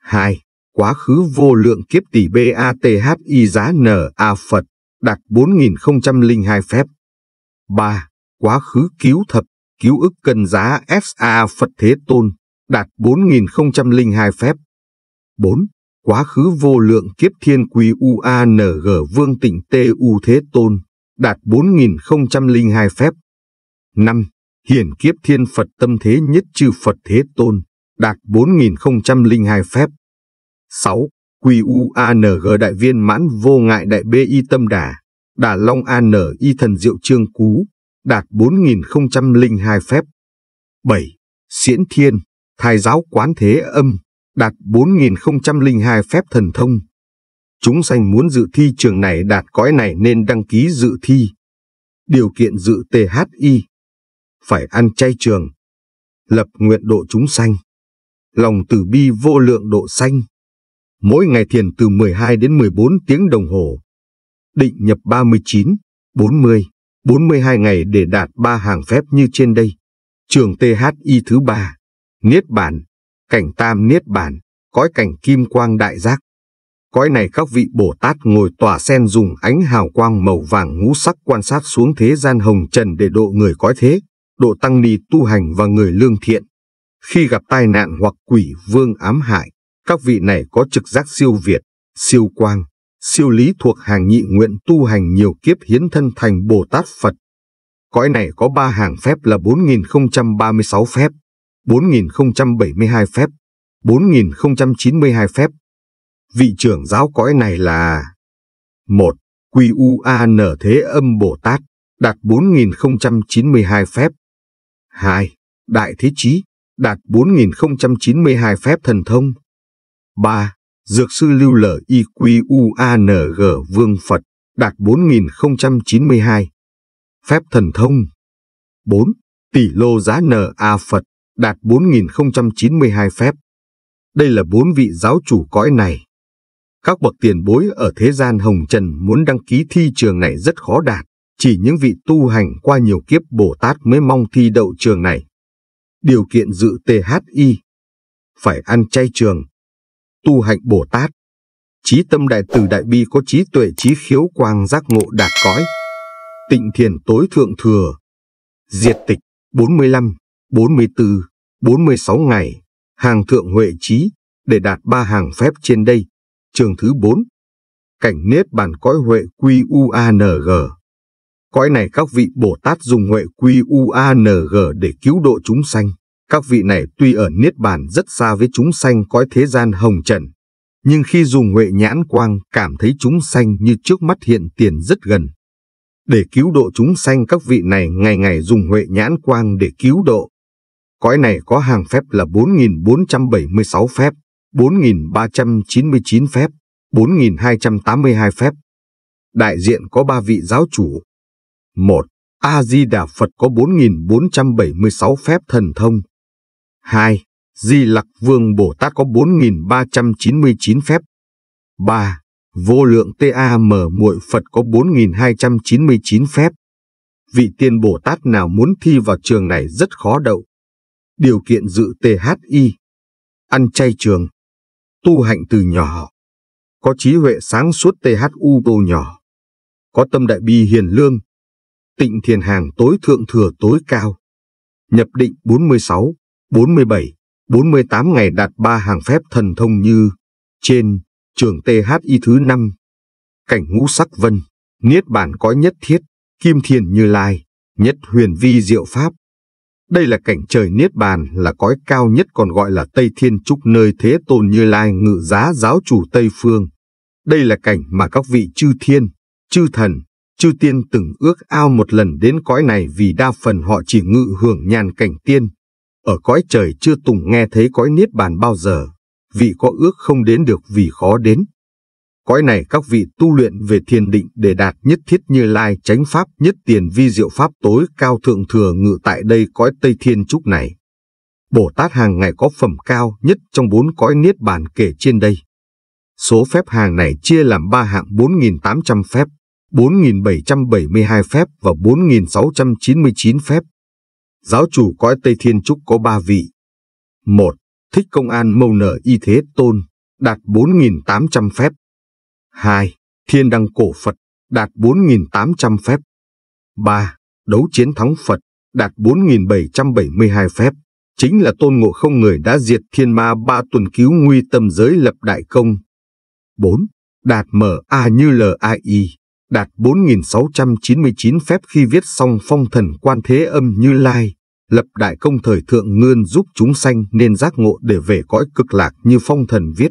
Speaker 1: 2. Quá khứ vô lượng kiếp tỷ BATHI giá N A Phật, đạt 4002 phép. 3. Quá khứ cứu thập, cứu ức cân giá SA Phật Thế Tôn, đạt 4002 phép. 4. Quá khứ vô lượng kiếp thiên quy UANG Vương Tịnh TU Thế Tôn, đạt 4002 phép năm Hiển kiếp thiên Phật tâm thế nhất chư Phật Thế Tôn, đạt bốn nghìn hai phép. sáu Quy U A N G Đại Viên Mãn Vô Ngại Đại Bê Y Tâm Đà, Đà Long A N Y Thần Diệu Trương Cú, đạt bốn nghìn hai phép. bảy Diễn Thiên, Thái Giáo Quán Thế Âm, đạt bốn nghìn hai phép thần thông. Chúng sanh muốn dự thi trường này đạt cõi này nên đăng ký dự thi. Điều kiện dự THI phải ăn chay trường, lập nguyện độ chúng sanh, lòng từ bi vô lượng độ sanh. Mỗi ngày thiền từ 12 đến 14 tiếng đồng hồ, định nhập 39, 40, 42 ngày để đạt ba hàng phép như trên đây. Trường THI thứ ba, Niết Bản, cảnh Tam Niết Bản, cõi cảnh Kim Quang Đại Giác. Cõi này các vị Bồ Tát ngồi tòa sen dùng ánh hào quang màu vàng ngũ sắc quan sát xuống thế gian hồng trần để độ người cõi thế độ tăng ni tu hành và người lương thiện. Khi gặp tai nạn hoặc quỷ vương ám hại, các vị này có trực giác siêu việt, siêu quang, siêu lý thuộc hàng nhị nguyện tu hành nhiều kiếp hiến thân thành Bồ Tát Phật. Cõi này có ba hàng phép là 4036 phép, 4072 phép, 4092 phép. Vị trưởng giáo cõi này là một Quy U A N Thế Âm Bồ Tát, đạt 4092 phép. 2. Đại Thế Chí đạt 4.092 phép thần thông. 3. Dược sư lưu lở IQUANG Vương Phật đạt 4.092 phép thần thông. 4. Tỷ lô giá NA Phật đạt 4.092 phép. Đây là bốn vị giáo chủ cõi này. Các bậc tiền bối ở thế gian Hồng Trần muốn đăng ký thi trường này rất khó đạt chỉ những vị tu hành qua nhiều kiếp Bồ Tát mới mong thi đậu trường này. Điều kiện dự THI Phải ăn chay trường Tu hạnh Bồ Tát Trí tâm đại từ đại bi có trí tuệ trí khiếu quang giác ngộ đạt cõi Tịnh thiền tối thượng thừa Diệt tịch 45, 44, 46 ngày Hàng thượng huệ trí để đạt ba hàng phép trên đây Trường thứ 4 Cảnh nết bản cõi huệ QUANG cõi này các vị Bồ Tát dùng huệ quy u a n g để cứu độ chúng sanh. Các vị này tuy ở Niết Bàn rất xa với chúng sanh cõi thế gian hồng trần, nhưng khi dùng huệ nhãn quang cảm thấy chúng sanh như trước mắt hiện tiền rất gần. Để cứu độ chúng sanh các vị này ngày ngày dùng huệ nhãn quang để cứu độ. Cõi này có hàng phép là 4.476 phép, 4.399 phép, 4.282 phép. Đại diện có ba vị giáo chủ, 1. A-di-đà Phật có 4.476 phép thần thông. 2. Di Lặc Vương Bồ Tát có 4.399 phép. 3. Vô lượng T.A.M. Muội Phật có 4.299 phép. Vị tiên Bồ Tát nào muốn thi vào trường này rất khó đậu. Điều kiện dự THI. Ăn chay trường. Tu hạnh từ nhỏ. Có trí huệ sáng suốt u tô nhỏ. Có tâm đại bi hiền lương, tịnh thiền hàng tối thượng thừa tối cao. Nhập định 46, 47, 48 ngày đạt ba hàng phép thần thông như trên trường TH y thứ 5, cảnh ngũ sắc vân, niết bản cõi nhất thiết, kim thiền như lai, nhất huyền vi diệu pháp. Đây là cảnh trời niết bàn là cõi cao nhất còn gọi là Tây Thiên Trúc nơi Thế Tôn Như Lai ngự giá giáo chủ Tây Phương. Đây là cảnh mà các vị chư thiên, chư thần, Chư tiên từng ước ao một lần đến cõi này vì đa phần họ chỉ ngự hưởng nhàn cảnh tiên. Ở cõi trời chưa từng nghe thấy cõi niết bàn bao giờ, vị có ước không đến được vì khó đến. Cõi này các vị tu luyện về thiền định để đạt nhất thiết như lai chánh pháp nhất tiền vi diệu pháp tối cao thượng thừa ngự tại đây cõi Tây Thiên Trúc này. Bồ Tát hàng ngày có phẩm cao nhất trong bốn cõi niết bàn kể trên đây. Số phép hàng này chia làm ba hạng 4.800 phép, 4.772 phép và 4.699 phép. Giáo chủ cõi Tây Thiên Trúc có 3 vị. 1. Thích Công An Mâu Nở Y Thế Tôn, đạt 4.800 phép. 2. Thiên Đăng Cổ Phật, đạt 4.800 phép. 3. Đấu Chiến Thắng Phật, đạt 4.772 phép. Chính là tôn ngộ không người đã diệt thiên ma ba tuần cứu nguy tâm giới lập đại công. 4. Đạt mở A như L A I đạt 4.699 phép khi viết xong phong thần quan thế âm như lai, lập đại công thời thượng ngươn giúp chúng sanh nên giác ngộ để về cõi cực lạc như phong thần viết.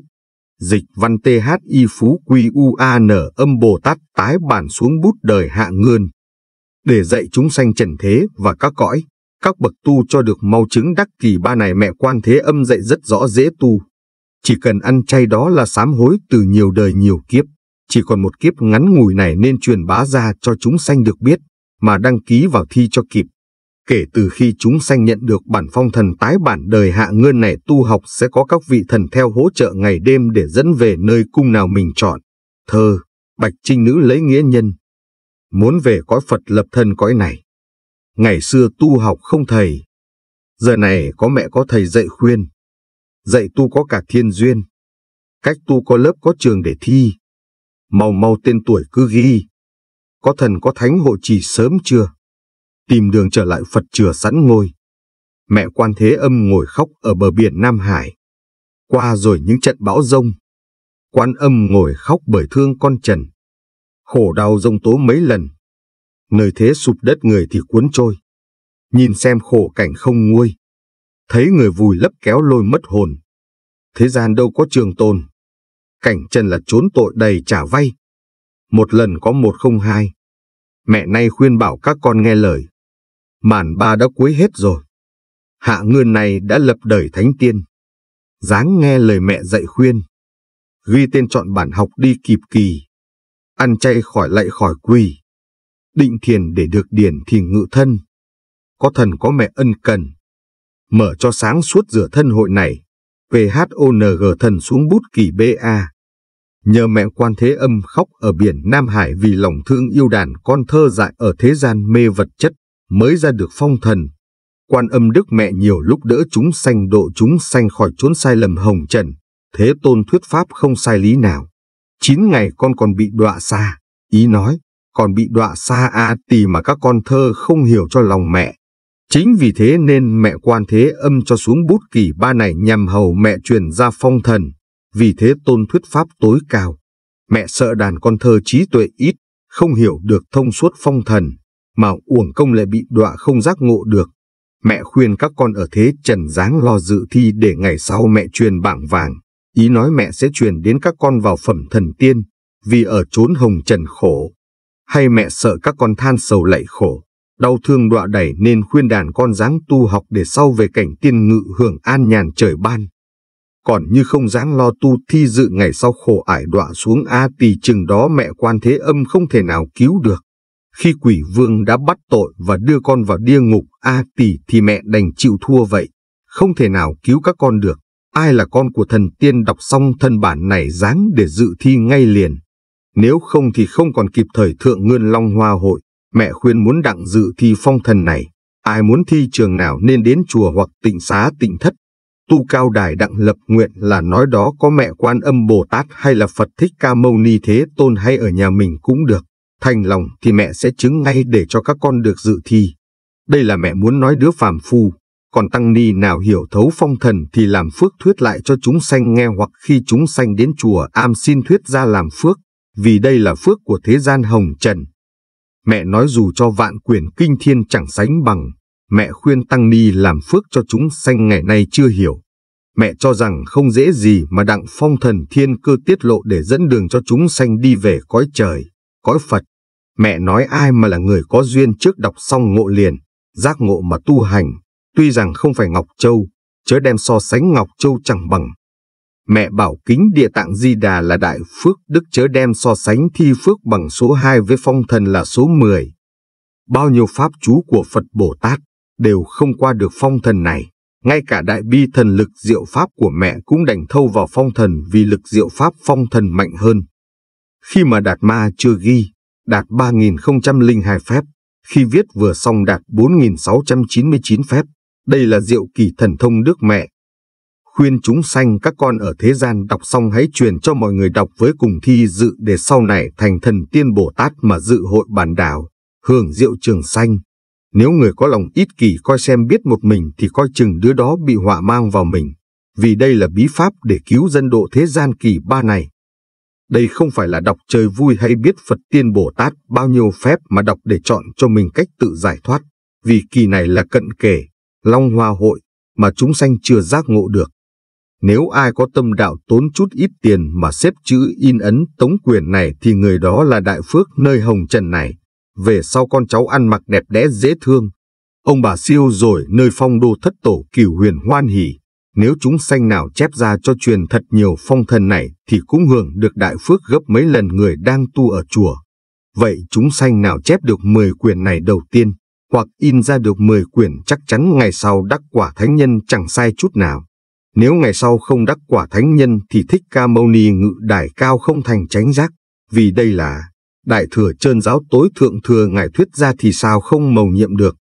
Speaker 1: Dịch văn THI Phú Quy U A N âm Bồ Tát tái bản xuống bút đời hạ ngươn. Để dạy chúng sanh trần thế và các cõi, các bậc tu cho được mau chứng đắc kỳ ba này mẹ quan thế âm dạy rất rõ dễ tu. Chỉ cần ăn chay đó là sám hối từ nhiều đời nhiều kiếp chỉ còn một kiếp ngắn ngủi này nên truyền bá ra cho chúng sanh được biết, mà đăng ký vào thi cho kịp. Kể từ khi chúng sanh nhận được bản phong thần tái bản đời hạ ngươn này tu học sẽ có các vị thần theo hỗ trợ ngày đêm để dẫn về nơi cung nào mình chọn. Thơ, Bạch Trinh Nữ lấy nghĩa nhân. Muốn về cõi Phật lập thân cõi này. Ngày xưa tu học không thầy. Giờ này có mẹ có thầy dạy khuyên. Dạy tu có cả thiên duyên. Cách tu có lớp có trường để thi mau mau tên tuổi cứ ghi. Có thần có thánh hộ trì sớm chưa? Tìm đường trở lại Phật chừa sẵn ngôi. Mẹ quan thế âm ngồi khóc ở bờ biển Nam Hải. Qua rồi những trận bão rông. Quan âm ngồi khóc bởi thương con Trần. Khổ đau rông tố mấy lần. Nơi thế sụp đất người thì cuốn trôi. Nhìn xem khổ cảnh không nguôi. Thấy người vùi lấp kéo lôi mất hồn. Thế gian đâu có trường tồn cảnh chân là trốn tội đầy trả vay. Một lần có một không hai. Mẹ nay khuyên bảo các con nghe lời. Màn ba đã cuối hết rồi. Hạ ngươn này đã lập đời thánh tiên. Dáng nghe lời mẹ dạy khuyên. Ghi tên chọn bản học đi kịp kỳ. Ăn chay khỏi lạy khỏi quỳ. Định thiền để được điển thì ngự thân. Có thần có mẹ ân cần. Mở cho sáng suốt rửa thân hội này. VHONG thần xuống bút kỳ BA nhờ mẹ quan thế âm khóc ở biển Nam Hải vì lòng thương yêu đàn con thơ dại ở thế gian mê vật chất mới ra được phong thần. Quan âm đức mẹ nhiều lúc đỡ chúng sanh độ chúng sanh khỏi chốn sai lầm hồng trần, thế tôn thuyết pháp không sai lý nào. Chín ngày con còn bị đọa xa, ý nói, còn bị đọa xa a à tì mà các con thơ không hiểu cho lòng mẹ. Chính vì thế nên mẹ quan thế âm cho xuống bút kỳ ba này nhằm hầu mẹ truyền ra phong thần, vì thế tôn thuyết pháp tối cao. Mẹ sợ đàn con thơ trí tuệ ít, không hiểu được thông suốt phong thần, mà uổng công lại bị đọa không giác ngộ được. Mẹ khuyên các con ở thế trần dáng lo dự thi để ngày sau mẹ truyền bảng vàng. Ý nói mẹ sẽ truyền đến các con vào phẩm thần tiên, vì ở chốn hồng trần khổ. Hay mẹ sợ các con than sầu lạy khổ, đau thương đọa đẩy nên khuyên đàn con dáng tu học để sau về cảnh tiên ngự hưởng an nhàn trời ban còn như không dám lo tu thi dự ngày sau khổ ải đọa xuống A tỳ chừng đó mẹ quan thế âm không thể nào cứu được. Khi quỷ vương đã bắt tội và đưa con vào địa ngục A tỳ thì mẹ đành chịu thua vậy, không thể nào cứu các con được. Ai là con của thần tiên đọc xong thân bản này dáng để dự thi ngay liền. Nếu không thì không còn kịp thời thượng ngươn long hoa hội, mẹ khuyên muốn đặng dự thi phong thần này. Ai muốn thi trường nào nên đến chùa hoặc tịnh xá tịnh thất tu cao đài đặng lập nguyện là nói đó có mẹ quan âm Bồ Tát hay là Phật Thích Ca Mâu Ni Thế Tôn hay ở nhà mình cũng được. Thành lòng thì mẹ sẽ chứng ngay để cho các con được dự thi. Đây là mẹ muốn nói đứa phàm phu, còn tăng ni nào hiểu thấu phong thần thì làm phước thuyết lại cho chúng sanh nghe hoặc khi chúng sanh đến chùa am xin thuyết ra làm phước, vì đây là phước của thế gian hồng trần. Mẹ nói dù cho vạn quyển kinh thiên chẳng sánh bằng, mẹ khuyên Tăng Ni làm phước cho chúng sanh ngày nay chưa hiểu. Mẹ cho rằng không dễ gì mà đặng phong thần thiên cơ tiết lộ để dẫn đường cho chúng sanh đi về cõi trời, cõi Phật. Mẹ nói ai mà là người có duyên trước đọc xong ngộ liền, giác ngộ mà tu hành, tuy rằng không phải Ngọc Châu, chớ đem so sánh Ngọc Châu chẳng bằng. Mẹ bảo kính địa tạng Di Đà là đại phước đức chớ đem so sánh thi phước bằng số 2 với phong thần là số 10. Bao nhiêu pháp chú của Phật Bồ Tát đều không qua được phong thần này. Ngay cả đại bi thần lực diệu pháp của mẹ cũng đành thâu vào phong thần vì lực diệu pháp phong thần mạnh hơn. Khi mà Đạt Ma chưa ghi, Đạt 3002 phép, khi viết vừa xong Đạt 4699 phép, đây là diệu kỳ thần thông đức mẹ. Khuyên chúng sanh các con ở thế gian đọc xong hãy truyền cho mọi người đọc với cùng thi dự để sau này thành thần tiên Bồ Tát mà dự hội bản đảo, hưởng diệu trường sanh. Nếu người có lòng ít kỳ coi xem biết một mình thì coi chừng đứa đó bị họa mang vào mình, vì đây là bí pháp để cứu dân độ thế gian kỳ ba này. Đây không phải là đọc trời vui hay biết Phật tiên Bồ Tát bao nhiêu phép mà đọc để chọn cho mình cách tự giải thoát, vì kỳ này là cận kề, long hoa hội, mà chúng sanh chưa giác ngộ được. Nếu ai có tâm đạo tốn chút ít tiền mà xếp chữ in ấn tống quyền này thì người đó là đại phước nơi hồng trần này về sau con cháu ăn mặc đẹp đẽ dễ thương. Ông bà siêu rồi nơi phong đô thất tổ cửu huyền hoan hỉ, nếu chúng sanh nào chép ra cho truyền thật nhiều phong thần này thì cũng hưởng được đại phước gấp mấy lần người đang tu ở chùa. Vậy chúng sanh nào chép được 10 quyển này đầu tiên, hoặc in ra được 10 quyển chắc chắn ngày sau đắc quả thánh nhân chẳng sai chút nào. Nếu ngày sau không đắc quả thánh nhân thì thích ca mâu ni ngự đài cao không thành tránh giác, vì đây là đại thừa trơn giáo tối thượng thừa ngài thuyết ra thì sao không mầu nhiệm được.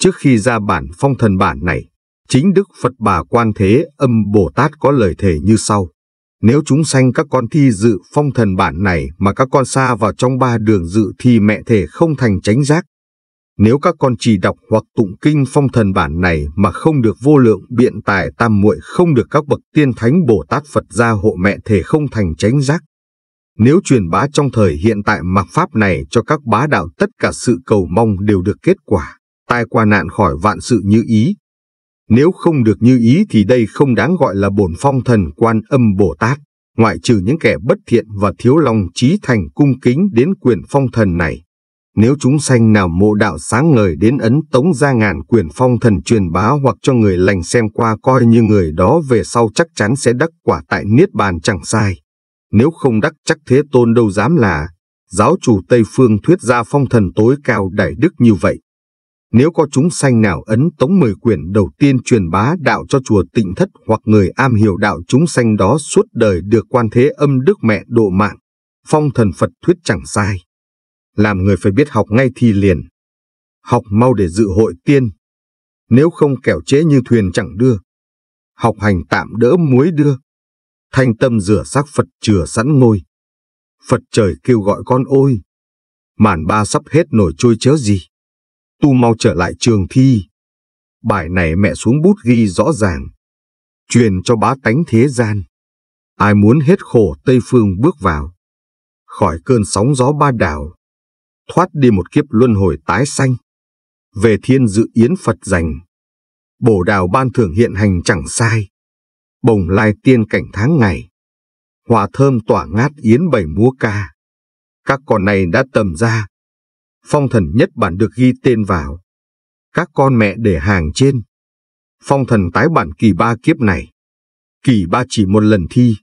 Speaker 1: Trước khi ra bản phong thần bản này, chính Đức Phật Bà Quan Thế Âm Bồ Tát có lời thề như sau. Nếu chúng sanh các con thi dự phong thần bản này mà các con xa vào trong ba đường dự thì mẹ thể không thành tránh giác. Nếu các con chỉ đọc hoặc tụng kinh phong thần bản này mà không được vô lượng biện tài tam muội không được các bậc tiên thánh Bồ Tát Phật gia hộ mẹ thể không thành tránh giác. Nếu truyền bá trong thời hiện tại mặc pháp này cho các bá đạo tất cả sự cầu mong đều được kết quả, tai qua nạn khỏi vạn sự như ý. Nếu không được như ý thì đây không đáng gọi là bổn phong thần quan âm Bồ Tát, ngoại trừ những kẻ bất thiện và thiếu lòng trí thành cung kính đến quyền phong thần này. Nếu chúng sanh nào mộ đạo sáng ngời đến ấn tống ra ngàn quyền phong thần truyền bá hoặc cho người lành xem qua coi như người đó về sau chắc chắn sẽ đắc quả tại Niết Bàn chẳng sai nếu không đắc chắc thế tôn đâu dám là, giáo chủ Tây Phương thuyết ra phong thần tối cao đại đức như vậy. Nếu có chúng sanh nào ấn tống mười quyển đầu tiên truyền bá đạo cho chùa tịnh thất hoặc người am hiểu đạo chúng sanh đó suốt đời được quan thế âm đức mẹ độ mạng, phong thần Phật thuyết chẳng sai. Làm người phải biết học ngay thì liền. Học mau để dự hội tiên. Nếu không kẻo chế như thuyền chẳng đưa. Học hành tạm đỡ muối đưa thanh tâm rửa xác Phật chừa sẵn ngôi. Phật trời kêu gọi con ôi, màn ba sắp hết nổi trôi chớ gì. Tu mau trở lại trường thi. Bài này mẹ xuống bút ghi rõ ràng. Truyền cho bá tánh thế gian. Ai muốn hết khổ Tây Phương bước vào. Khỏi cơn sóng gió ba đảo. Thoát đi một kiếp luân hồi tái sanh. Về thiên dự yến Phật dành. Bổ đào ban thưởng hiện hành chẳng sai bồng lai tiên cảnh tháng ngày. Hòa thơm tỏa ngát yến bảy múa ca. Các con này đã tầm ra. Phong thần nhất bản được ghi tên vào. Các con mẹ để hàng trên. Phong thần tái bản kỳ ba kiếp này. Kỳ ba chỉ một lần thi.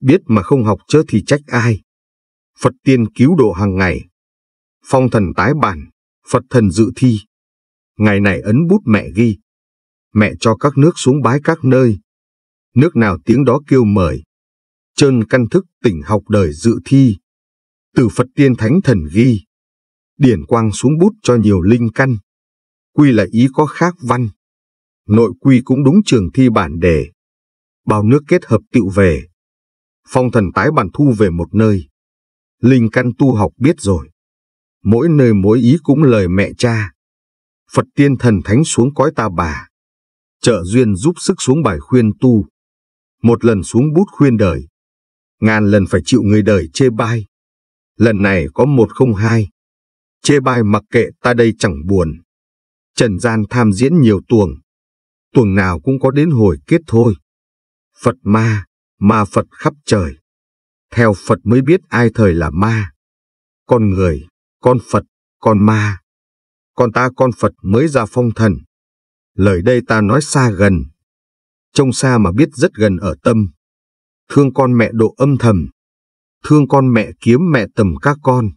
Speaker 1: Biết mà không học chớ thì trách ai. Phật tiên cứu độ hàng ngày. Phong thần tái bản, Phật thần dự thi. Ngày này ấn bút mẹ ghi. Mẹ cho các nước xuống bái các nơi, nước nào tiếng đó kêu mời. Trơn căn thức tỉnh học đời dự thi. Từ Phật tiên thánh thần ghi. Điển quang xuống bút cho nhiều linh căn. Quy là ý có khác văn. Nội quy cũng đúng trường thi bản đề. Bao nước kết hợp tựu về. Phong thần tái bản thu về một nơi. Linh căn tu học biết rồi. Mỗi nơi mỗi ý cũng lời mẹ cha. Phật tiên thần thánh xuống cõi ta bà trợ duyên giúp sức xuống bài khuyên tu một lần xuống bút khuyên đời, ngàn lần phải chịu người đời chê bai. Lần này có một không hai, chê bai mặc kệ ta đây chẳng buồn. Trần gian tham diễn nhiều tuồng, tuồng nào cũng có đến hồi kết thôi. Phật ma, ma Phật khắp trời. Theo Phật mới biết ai thời là ma. Con người, con Phật, con ma. Con ta con Phật mới ra phong thần. Lời đây ta nói xa gần, trông xa mà biết rất gần ở tâm. Thương con mẹ độ âm thầm, thương con mẹ kiếm mẹ tầm các con.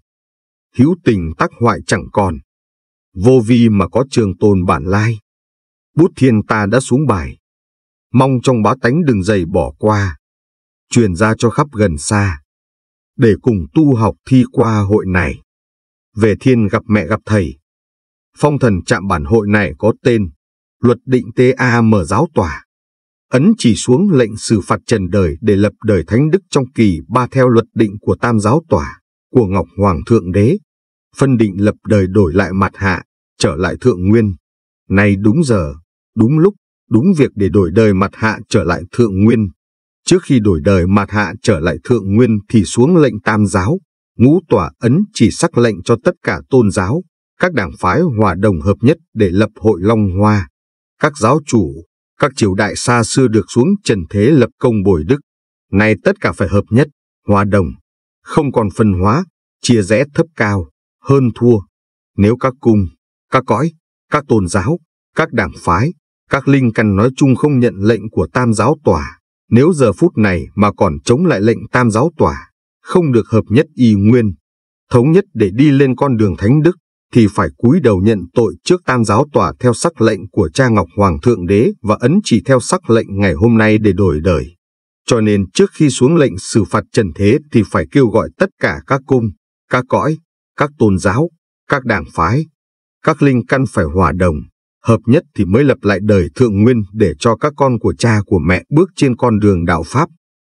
Speaker 1: Hữu tình tắc hoại chẳng còn, vô vi mà có trường tồn bản lai. Bút thiên ta đã xuống bài, mong trong bá tánh đừng dày bỏ qua, truyền ra cho khắp gần xa, để cùng tu học thi qua hội này. Về thiên gặp mẹ gặp thầy, phong thần chạm bản hội này có tên Luật định TA mở giáo tòa ấn chỉ xuống lệnh xử phạt trần đời để lập đời thánh đức trong kỳ ba theo luật định của tam giáo tòa, của Ngọc Hoàng Thượng Đế, phân định lập đời đổi lại mặt hạ, trở lại thượng nguyên. nay đúng giờ, đúng lúc, đúng việc để đổi đời mặt hạ trở lại thượng nguyên. Trước khi đổi đời mặt hạ trở lại thượng nguyên thì xuống lệnh tam giáo, ngũ tòa ấn chỉ sắc lệnh cho tất cả tôn giáo, các đảng phái hòa đồng hợp nhất để lập hội Long Hoa. Các giáo chủ, các triều đại xa xưa được xuống trần thế lập công bồi đức, nay tất cả phải hợp nhất, hòa đồng, không còn phân hóa, chia rẽ thấp cao, hơn thua. Nếu các cung, các cõi, các tôn giáo, các đảng phái, các linh căn nói chung không nhận lệnh của tam giáo tòa, nếu giờ phút này mà còn chống lại lệnh tam giáo tòa, không được hợp nhất y nguyên, thống nhất để đi lên con đường thánh đức, thì phải cúi đầu nhận tội trước tam giáo tòa theo sắc lệnh của cha Ngọc Hoàng Thượng Đế và ấn chỉ theo sắc lệnh ngày hôm nay để đổi đời. Cho nên trước khi xuống lệnh xử phạt trần thế thì phải kêu gọi tất cả các cung, các cõi, các tôn giáo, các đảng phái, các linh căn phải hòa đồng, hợp nhất thì mới lập lại đời thượng nguyên để cho các con của cha của mẹ bước trên con đường đạo Pháp.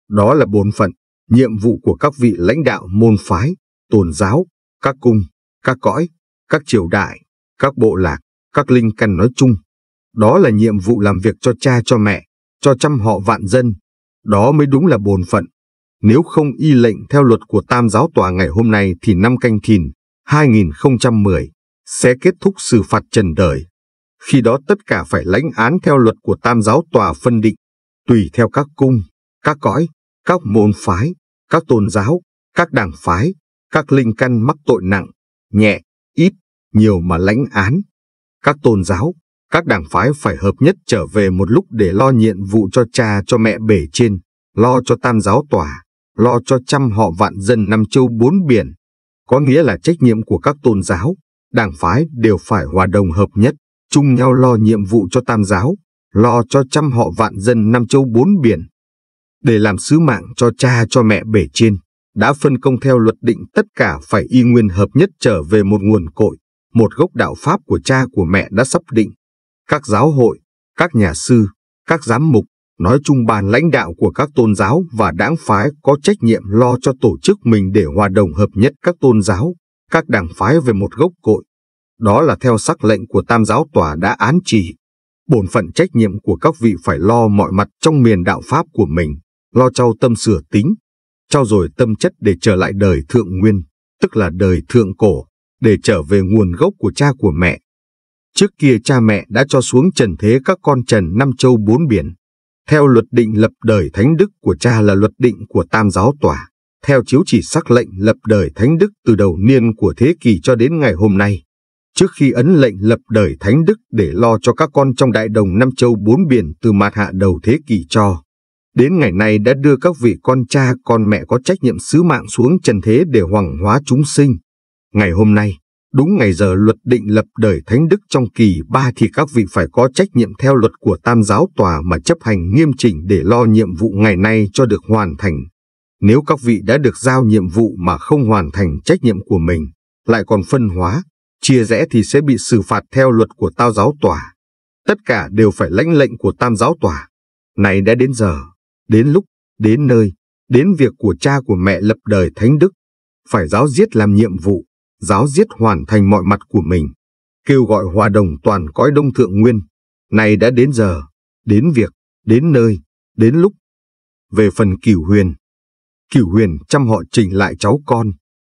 Speaker 1: Đó là bốn phận, nhiệm vụ của các vị lãnh đạo môn phái, tôn giáo, các cung, các cõi, các triều đại, các bộ lạc, các linh căn nói chung. Đó là nhiệm vụ làm việc cho cha cho mẹ, cho trăm họ vạn dân. Đó mới đúng là bổn phận. Nếu không y lệnh theo luật của Tam giáo tòa ngày hôm nay thì năm canh thìn 2010 sẽ kết thúc xử phạt trần đời. Khi đó tất cả phải lãnh án theo luật của Tam giáo tòa phân định, tùy theo các cung, các cõi, các môn phái, các tôn giáo, các đảng phái, các linh căn mắc tội nặng, nhẹ, nhiều mà lãnh án. Các tôn giáo, các đảng phái phải hợp nhất trở về một lúc để lo nhiệm vụ cho cha cho mẹ bể trên, lo cho tam giáo tòa, lo cho trăm họ vạn dân năm châu bốn biển. Có nghĩa là trách nhiệm của các tôn giáo, đảng phái đều phải hòa đồng hợp nhất, chung nhau lo nhiệm vụ cho tam giáo, lo cho trăm họ vạn dân năm châu bốn biển. Để làm sứ mạng cho cha cho mẹ bể trên, đã phân công theo luật định tất cả phải y nguyên hợp nhất trở về một nguồn cội, một gốc đạo Pháp của cha của mẹ đã sắp định. Các giáo hội, các nhà sư, các giám mục, nói chung bàn lãnh đạo của các tôn giáo và đảng phái có trách nhiệm lo cho tổ chức mình để hòa đồng hợp nhất các tôn giáo, các đảng phái về một gốc cội. Đó là theo sắc lệnh của tam giáo tòa đã án trì. Bổn phận trách nhiệm của các vị phải lo mọi mặt trong miền đạo Pháp của mình, lo trau tâm sửa tính, trau dồi tâm chất để trở lại đời thượng nguyên, tức là đời thượng cổ, để trở về nguồn gốc của cha của mẹ. Trước kia cha mẹ đã cho xuống trần thế các con trần năm châu bốn biển. Theo luật định lập đời thánh đức của cha là luật định của tam giáo tòa. Theo chiếu chỉ sắc lệnh lập đời thánh đức từ đầu niên của thế kỷ cho đến ngày hôm nay. Trước khi ấn lệnh lập đời thánh đức để lo cho các con trong đại đồng năm châu bốn biển từ mặt hạ đầu thế kỷ cho. Đến ngày nay đã đưa các vị con cha con mẹ có trách nhiệm sứ mạng xuống trần thế để hoàng hóa chúng sinh Ngày hôm nay, đúng ngày giờ luật định lập đời thánh đức trong kỳ ba thì các vị phải có trách nhiệm theo luật của tam giáo tòa mà chấp hành nghiêm chỉnh để lo nhiệm vụ ngày nay cho được hoàn thành. Nếu các vị đã được giao nhiệm vụ mà không hoàn thành trách nhiệm của mình, lại còn phân hóa, chia rẽ thì sẽ bị xử phạt theo luật của tao giáo tòa. Tất cả đều phải lãnh lệnh của tam giáo tòa. Này đã đến giờ, đến lúc, đến nơi, đến việc của cha của mẹ lập đời thánh đức, phải giáo giết làm nhiệm vụ giáo giết hoàn thành mọi mặt của mình, kêu gọi hòa đồng toàn cõi đông thượng nguyên. Này đã đến giờ, đến việc, đến nơi, đến lúc. Về phần cửu huyền, cửu huyền chăm họ trình lại cháu con,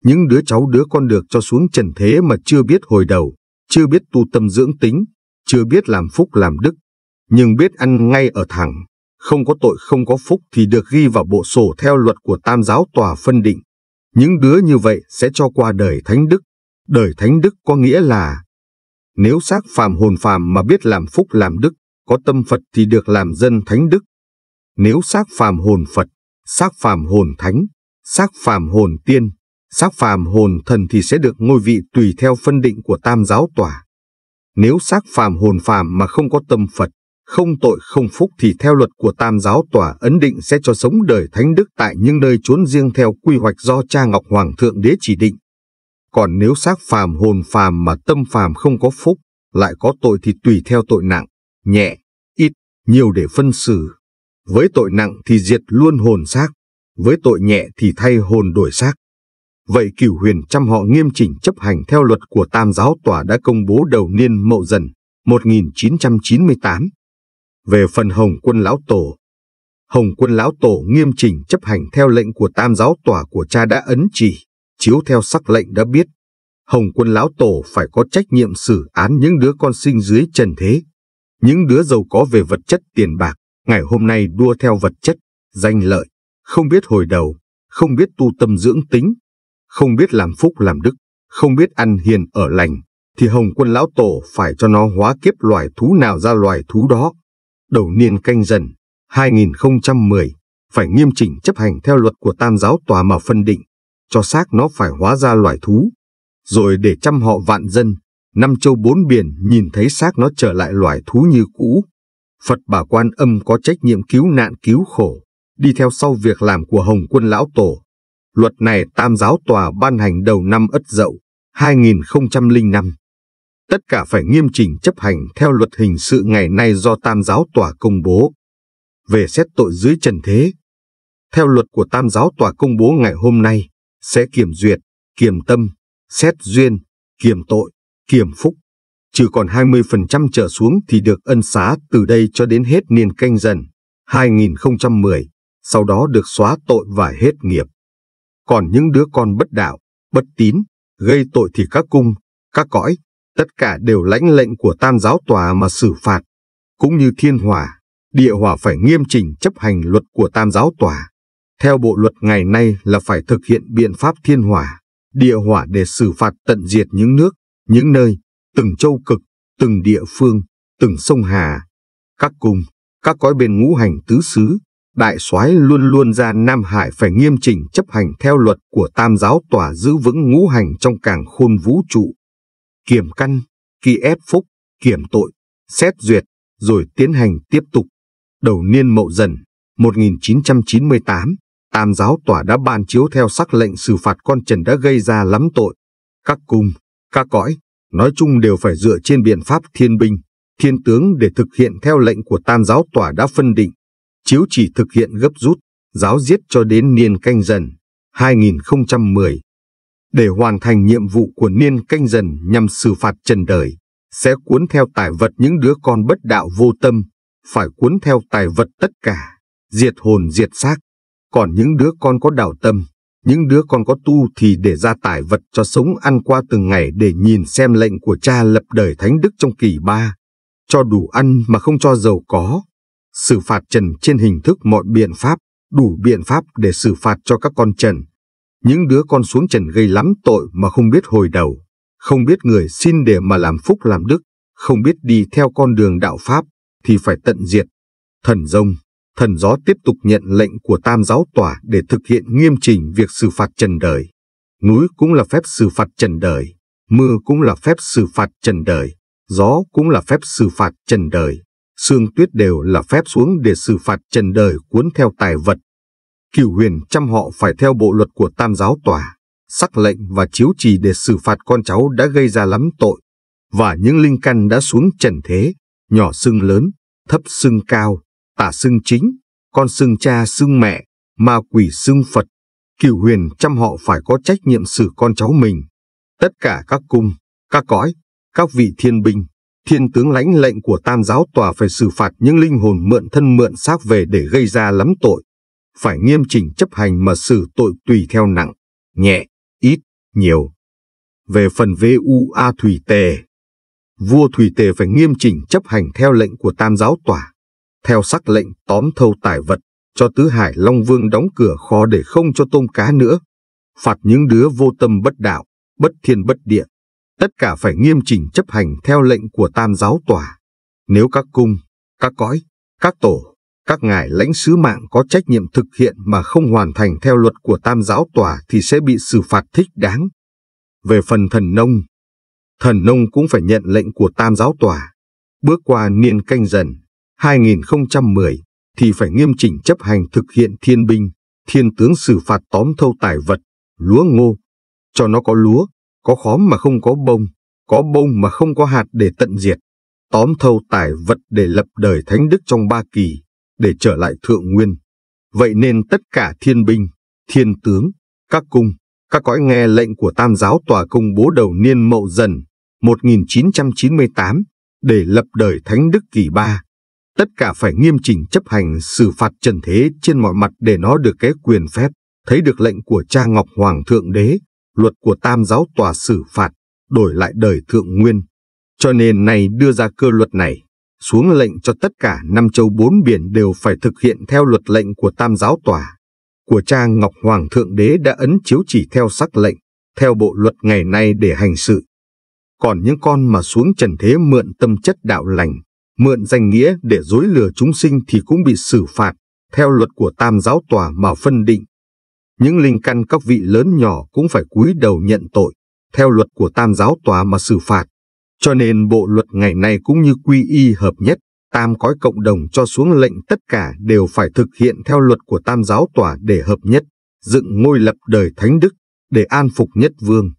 Speaker 1: những đứa cháu đứa con được cho xuống trần thế mà chưa biết hồi đầu, chưa biết tu tâm dưỡng tính, chưa biết làm phúc làm đức, nhưng biết ăn ngay ở thẳng, không có tội không có phúc thì được ghi vào bộ sổ theo luật của tam giáo tòa phân định. Những đứa như vậy sẽ cho qua đời thánh đức. Đời thánh đức có nghĩa là nếu xác phàm hồn phàm mà biết làm phúc làm đức, có tâm Phật thì được làm dân thánh đức. Nếu xác phàm hồn Phật, xác phàm hồn thánh, xác phàm hồn tiên, xác phàm hồn thần thì sẽ được ngôi vị tùy theo phân định của tam giáo tòa. Nếu xác phàm hồn phàm mà không có tâm Phật, không tội không phúc thì theo luật của tam giáo tòa ấn định sẽ cho sống đời thánh đức tại những nơi trốn riêng theo quy hoạch do cha Ngọc Hoàng Thượng Đế chỉ định. Còn nếu xác phàm hồn phàm mà tâm phàm không có phúc, lại có tội thì tùy theo tội nặng, nhẹ, ít, nhiều để phân xử. Với tội nặng thì diệt luôn hồn xác, với tội nhẹ thì thay hồn đổi xác. Vậy cửu huyền trăm họ nghiêm chỉnh chấp hành theo luật của tam giáo tòa đã công bố đầu niên mậu dần 1998 về phần Hồng quân lão tổ. Hồng quân lão tổ nghiêm chỉnh chấp hành theo lệnh của tam giáo tòa của cha đã ấn chỉ, chiếu theo sắc lệnh đã biết. Hồng quân lão tổ phải có trách nhiệm xử án những đứa con sinh dưới trần thế. Những đứa giàu có về vật chất tiền bạc, ngày hôm nay đua theo vật chất, danh lợi, không biết hồi đầu, không biết tu tâm dưỡng tính, không biết làm phúc làm đức, không biết ăn hiền ở lành, thì Hồng quân lão tổ phải cho nó hóa kiếp loài thú nào ra loài thú đó đầu niên canh dần 2010 phải nghiêm chỉnh chấp hành theo luật của tam giáo tòa mà phân định, cho xác nó phải hóa ra loài thú, rồi để trăm họ vạn dân, năm châu bốn biển nhìn thấy xác nó trở lại loài thú như cũ. Phật bà quan âm có trách nhiệm cứu nạn cứu khổ, đi theo sau việc làm của Hồng quân lão tổ. Luật này tam giáo tòa ban hành đầu năm Ất Dậu, 2005 tất cả phải nghiêm chỉnh chấp hành theo luật hình sự ngày nay do Tam giáo tòa công bố. Về xét tội dưới trần thế, theo luật của Tam giáo tòa công bố ngày hôm nay, sẽ kiểm duyệt, kiểm tâm, xét duyên, kiểm tội, kiểm phúc, trừ còn 20% trở xuống thì được ân xá từ đây cho đến hết niên canh dần 2010, sau đó được xóa tội và hết nghiệp. Còn những đứa con bất đạo, bất tín, gây tội thì các cung, các cõi, tất cả đều lãnh lệnh của tam giáo tòa mà xử phạt, cũng như thiên hỏa, địa hỏa phải nghiêm chỉnh chấp hành luật của tam giáo tòa. Theo bộ luật ngày nay là phải thực hiện biện pháp thiên hỏa, địa hỏa để xử phạt tận diệt những nước, những nơi, từng châu cực, từng địa phương, từng sông hà, các cung, các cõi bên ngũ hành tứ xứ, đại soái luôn luôn ra Nam Hải phải nghiêm chỉnh chấp hành theo luật của tam giáo tòa giữ vững ngũ hành trong càng khôn vũ trụ kiểm căn, kỳ ép phúc, kiểm tội, xét duyệt, rồi tiến hành tiếp tục. Đầu niên mậu dần, 1998, Tam giáo tòa đã ban chiếu theo sắc lệnh xử phạt con Trần đã gây ra lắm tội. Các cung, các cõi, nói chung đều phải dựa trên biện pháp thiên binh, thiên tướng để thực hiện theo lệnh của tam giáo tòa đã phân định. Chiếu chỉ thực hiện gấp rút, giáo giết cho đến niên canh dần, 2010, để hoàn thành nhiệm vụ của niên canh dần nhằm xử phạt trần đời, sẽ cuốn theo tài vật những đứa con bất đạo vô tâm, phải cuốn theo tài vật tất cả, diệt hồn diệt xác. Còn những đứa con có đạo tâm, những đứa con có tu thì để ra tài vật cho sống ăn qua từng ngày để nhìn xem lệnh của cha lập đời thánh đức trong kỳ ba. Cho đủ ăn mà không cho giàu có. Xử phạt trần trên hình thức mọi biện pháp, đủ biện pháp để xử phạt cho các con trần, những đứa con xuống trần gây lắm tội mà không biết hồi đầu, không biết người xin để mà làm phúc làm đức, không biết đi theo con đường đạo Pháp thì phải tận diệt. Thần rông, thần gió tiếp tục nhận lệnh của tam giáo tòa để thực hiện nghiêm trình việc xử phạt trần đời. Núi cũng là phép xử phạt trần đời, mưa cũng là phép xử phạt trần đời, gió cũng là phép xử phạt trần đời, sương tuyết đều là phép xuống để xử phạt trần đời cuốn theo tài vật cửu huyền trăm họ phải theo bộ luật của tam giáo tòa, sắc lệnh và chiếu trì để xử phạt con cháu đã gây ra lắm tội, và những linh căn đã xuống trần thế, nhỏ xưng lớn, thấp xưng cao, tả xưng chính, con xưng cha xưng mẹ, ma quỷ xưng Phật, cửu huyền trăm họ phải có trách nhiệm xử con cháu mình. Tất cả các cung, các cõi, các vị thiên binh, thiên tướng lãnh lệnh của tam giáo tòa phải xử phạt những linh hồn mượn thân mượn xác về để gây ra lắm tội phải nghiêm chỉnh chấp hành mà xử tội tùy theo nặng, nhẹ, ít, nhiều. Về phần VUA Thủy Tề, vua Thủy Tề phải nghiêm chỉnh chấp hành theo lệnh của Tam Giáo Tòa, theo sắc lệnh tóm thâu tài vật, cho Tứ Hải Long Vương đóng cửa kho để không cho tôm cá nữa, phạt những đứa vô tâm bất đạo, bất thiên bất địa. Tất cả phải nghiêm chỉnh chấp hành theo lệnh của Tam Giáo Tòa. Nếu các cung, các cõi, các tổ các ngài lãnh sứ mạng có trách nhiệm thực hiện mà không hoàn thành theo luật của tam giáo tòa thì sẽ bị xử phạt thích đáng. Về phần thần nông, thần nông cũng phải nhận lệnh của tam giáo tòa. Bước qua niên canh dần, 2010, thì phải nghiêm chỉnh chấp hành thực hiện thiên binh, thiên tướng xử phạt tóm thâu tài vật, lúa ngô, cho nó có lúa, có khóm mà không có bông, có bông mà không có hạt để tận diệt, tóm thâu tài vật để lập đời thánh đức trong ba kỳ, để trở lại thượng nguyên. Vậy nên tất cả thiên binh, thiên tướng, các cung, các cõi nghe lệnh của Tam giáo tòa công bố đầu niên Mậu Dần 1998 để lập đời Thánh Đức Kỳ Ba. Tất cả phải nghiêm chỉnh chấp hành xử phạt trần thế trên mọi mặt để nó được cái quyền phép, thấy được lệnh của cha Ngọc Hoàng Thượng Đế, luật của Tam giáo tòa xử phạt, đổi lại đời Thượng Nguyên. Cho nên này đưa ra cơ luật này xuống lệnh cho tất cả năm châu bốn biển đều phải thực hiện theo luật lệnh của Tam Giáo Tòa. Của cha Ngọc Hoàng Thượng Đế đã ấn chiếu chỉ theo sắc lệnh, theo bộ luật ngày nay để hành sự. Còn những con mà xuống trần thế mượn tâm chất đạo lành, mượn danh nghĩa để dối lừa chúng sinh thì cũng bị xử phạt, theo luật của Tam Giáo Tòa mà phân định. Những linh căn các vị lớn nhỏ cũng phải cúi đầu nhận tội, theo luật của Tam Giáo Tòa mà xử phạt. Cho nên bộ luật ngày nay cũng như quy y hợp nhất, tam cõi cộng đồng cho xuống lệnh tất cả đều phải thực hiện theo luật của tam giáo tòa để hợp nhất, dựng ngôi lập đời thánh đức, để an phục nhất vương.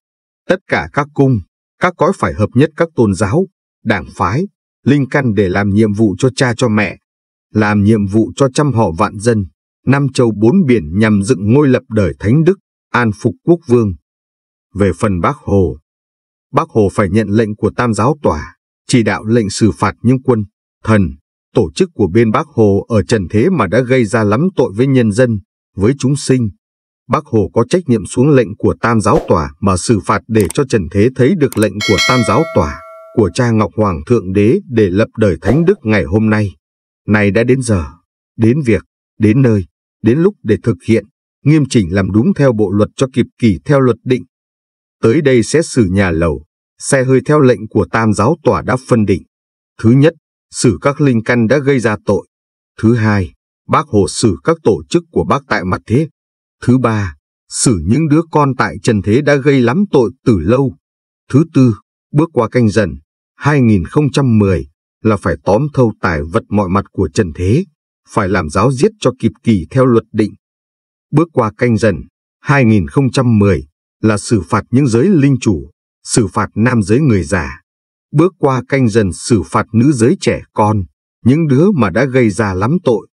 Speaker 1: Tất cả các cung, các cõi phải hợp nhất các tôn giáo, đảng phái, linh căn để làm nhiệm vụ cho cha cho mẹ, làm nhiệm vụ cho trăm họ vạn dân, năm châu bốn biển nhằm dựng ngôi lập đời thánh đức, an phục quốc vương. Về phần bác Hồ, Bác Hồ phải nhận lệnh của Tam giáo tòa, chỉ đạo lệnh xử phạt những quân, thần, tổ chức của bên Bác Hồ ở trần thế mà đã gây ra lắm tội với nhân dân, với chúng sinh. Bác Hồ có trách nhiệm xuống lệnh của Tam giáo tòa mà xử phạt để cho trần thế thấy được lệnh của Tam giáo tòa, của cha Ngọc Hoàng Thượng Đế để lập đời Thánh Đức ngày hôm nay. Này đã đến giờ, đến việc, đến nơi, đến lúc để thực hiện, nghiêm chỉnh làm đúng theo bộ luật cho kịp kỳ theo luật định, Tới đây xét xử nhà lầu, xe hơi theo lệnh của tam giáo tòa đã phân định. Thứ nhất, xử các linh căn đã gây ra tội. Thứ hai, bác hồ xử các tổ chức của bác tại mặt thế. Thứ ba, xử những đứa con tại trần thế đã gây lắm tội từ lâu. Thứ tư, bước qua canh dần, 2010 là phải tóm thâu tài vật mọi mặt của trần thế, phải làm giáo giết cho kịp kỳ theo luật định. Bước qua canh dần, 2010 là xử phạt những giới linh chủ, xử phạt nam giới người già. Bước qua canh dần xử phạt nữ giới trẻ con, những đứa mà đã gây ra lắm tội.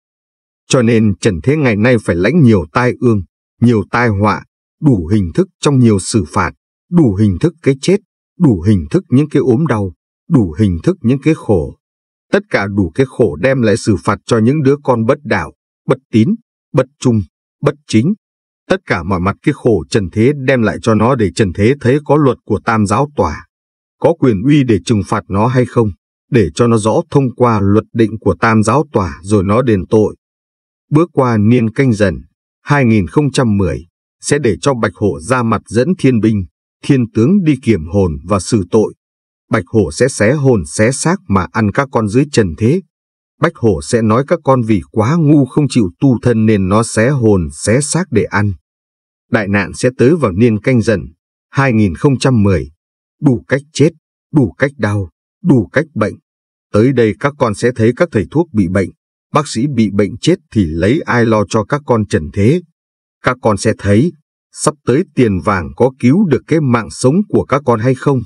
Speaker 1: Cho nên Trần Thế ngày nay phải lãnh nhiều tai ương, nhiều tai họa, đủ hình thức trong nhiều xử phạt, đủ hình thức cái chết, đủ hình thức những cái ốm đau, đủ hình thức những cái khổ. Tất cả đủ cái khổ đem lại xử phạt cho những đứa con bất đạo, bất tín, bất trung, bất chính, Tất cả mọi mặt cái khổ trần thế đem lại cho nó để trần thế thấy có luật của tam giáo tòa, có quyền uy để trừng phạt nó hay không, để cho nó rõ thông qua luật định của tam giáo tòa rồi nó đền tội. Bước qua niên canh dần, 2010, sẽ để cho Bạch Hổ ra mặt dẫn thiên binh, thiên tướng đi kiểm hồn và xử tội. Bạch Hổ sẽ xé hồn xé xác mà ăn các con dưới trần thế, Bách hổ sẽ nói các con vì quá ngu không chịu tu thân nên nó xé hồn, xé xác để ăn. Đại nạn sẽ tới vào niên canh dần, 2010. Đủ cách chết, đủ cách đau, đủ cách bệnh. Tới đây các con sẽ thấy các thầy thuốc bị bệnh, bác sĩ bị bệnh chết thì lấy ai lo cho các con trần thế. Các con sẽ thấy, sắp tới tiền vàng có cứu được cái mạng sống của các con hay không.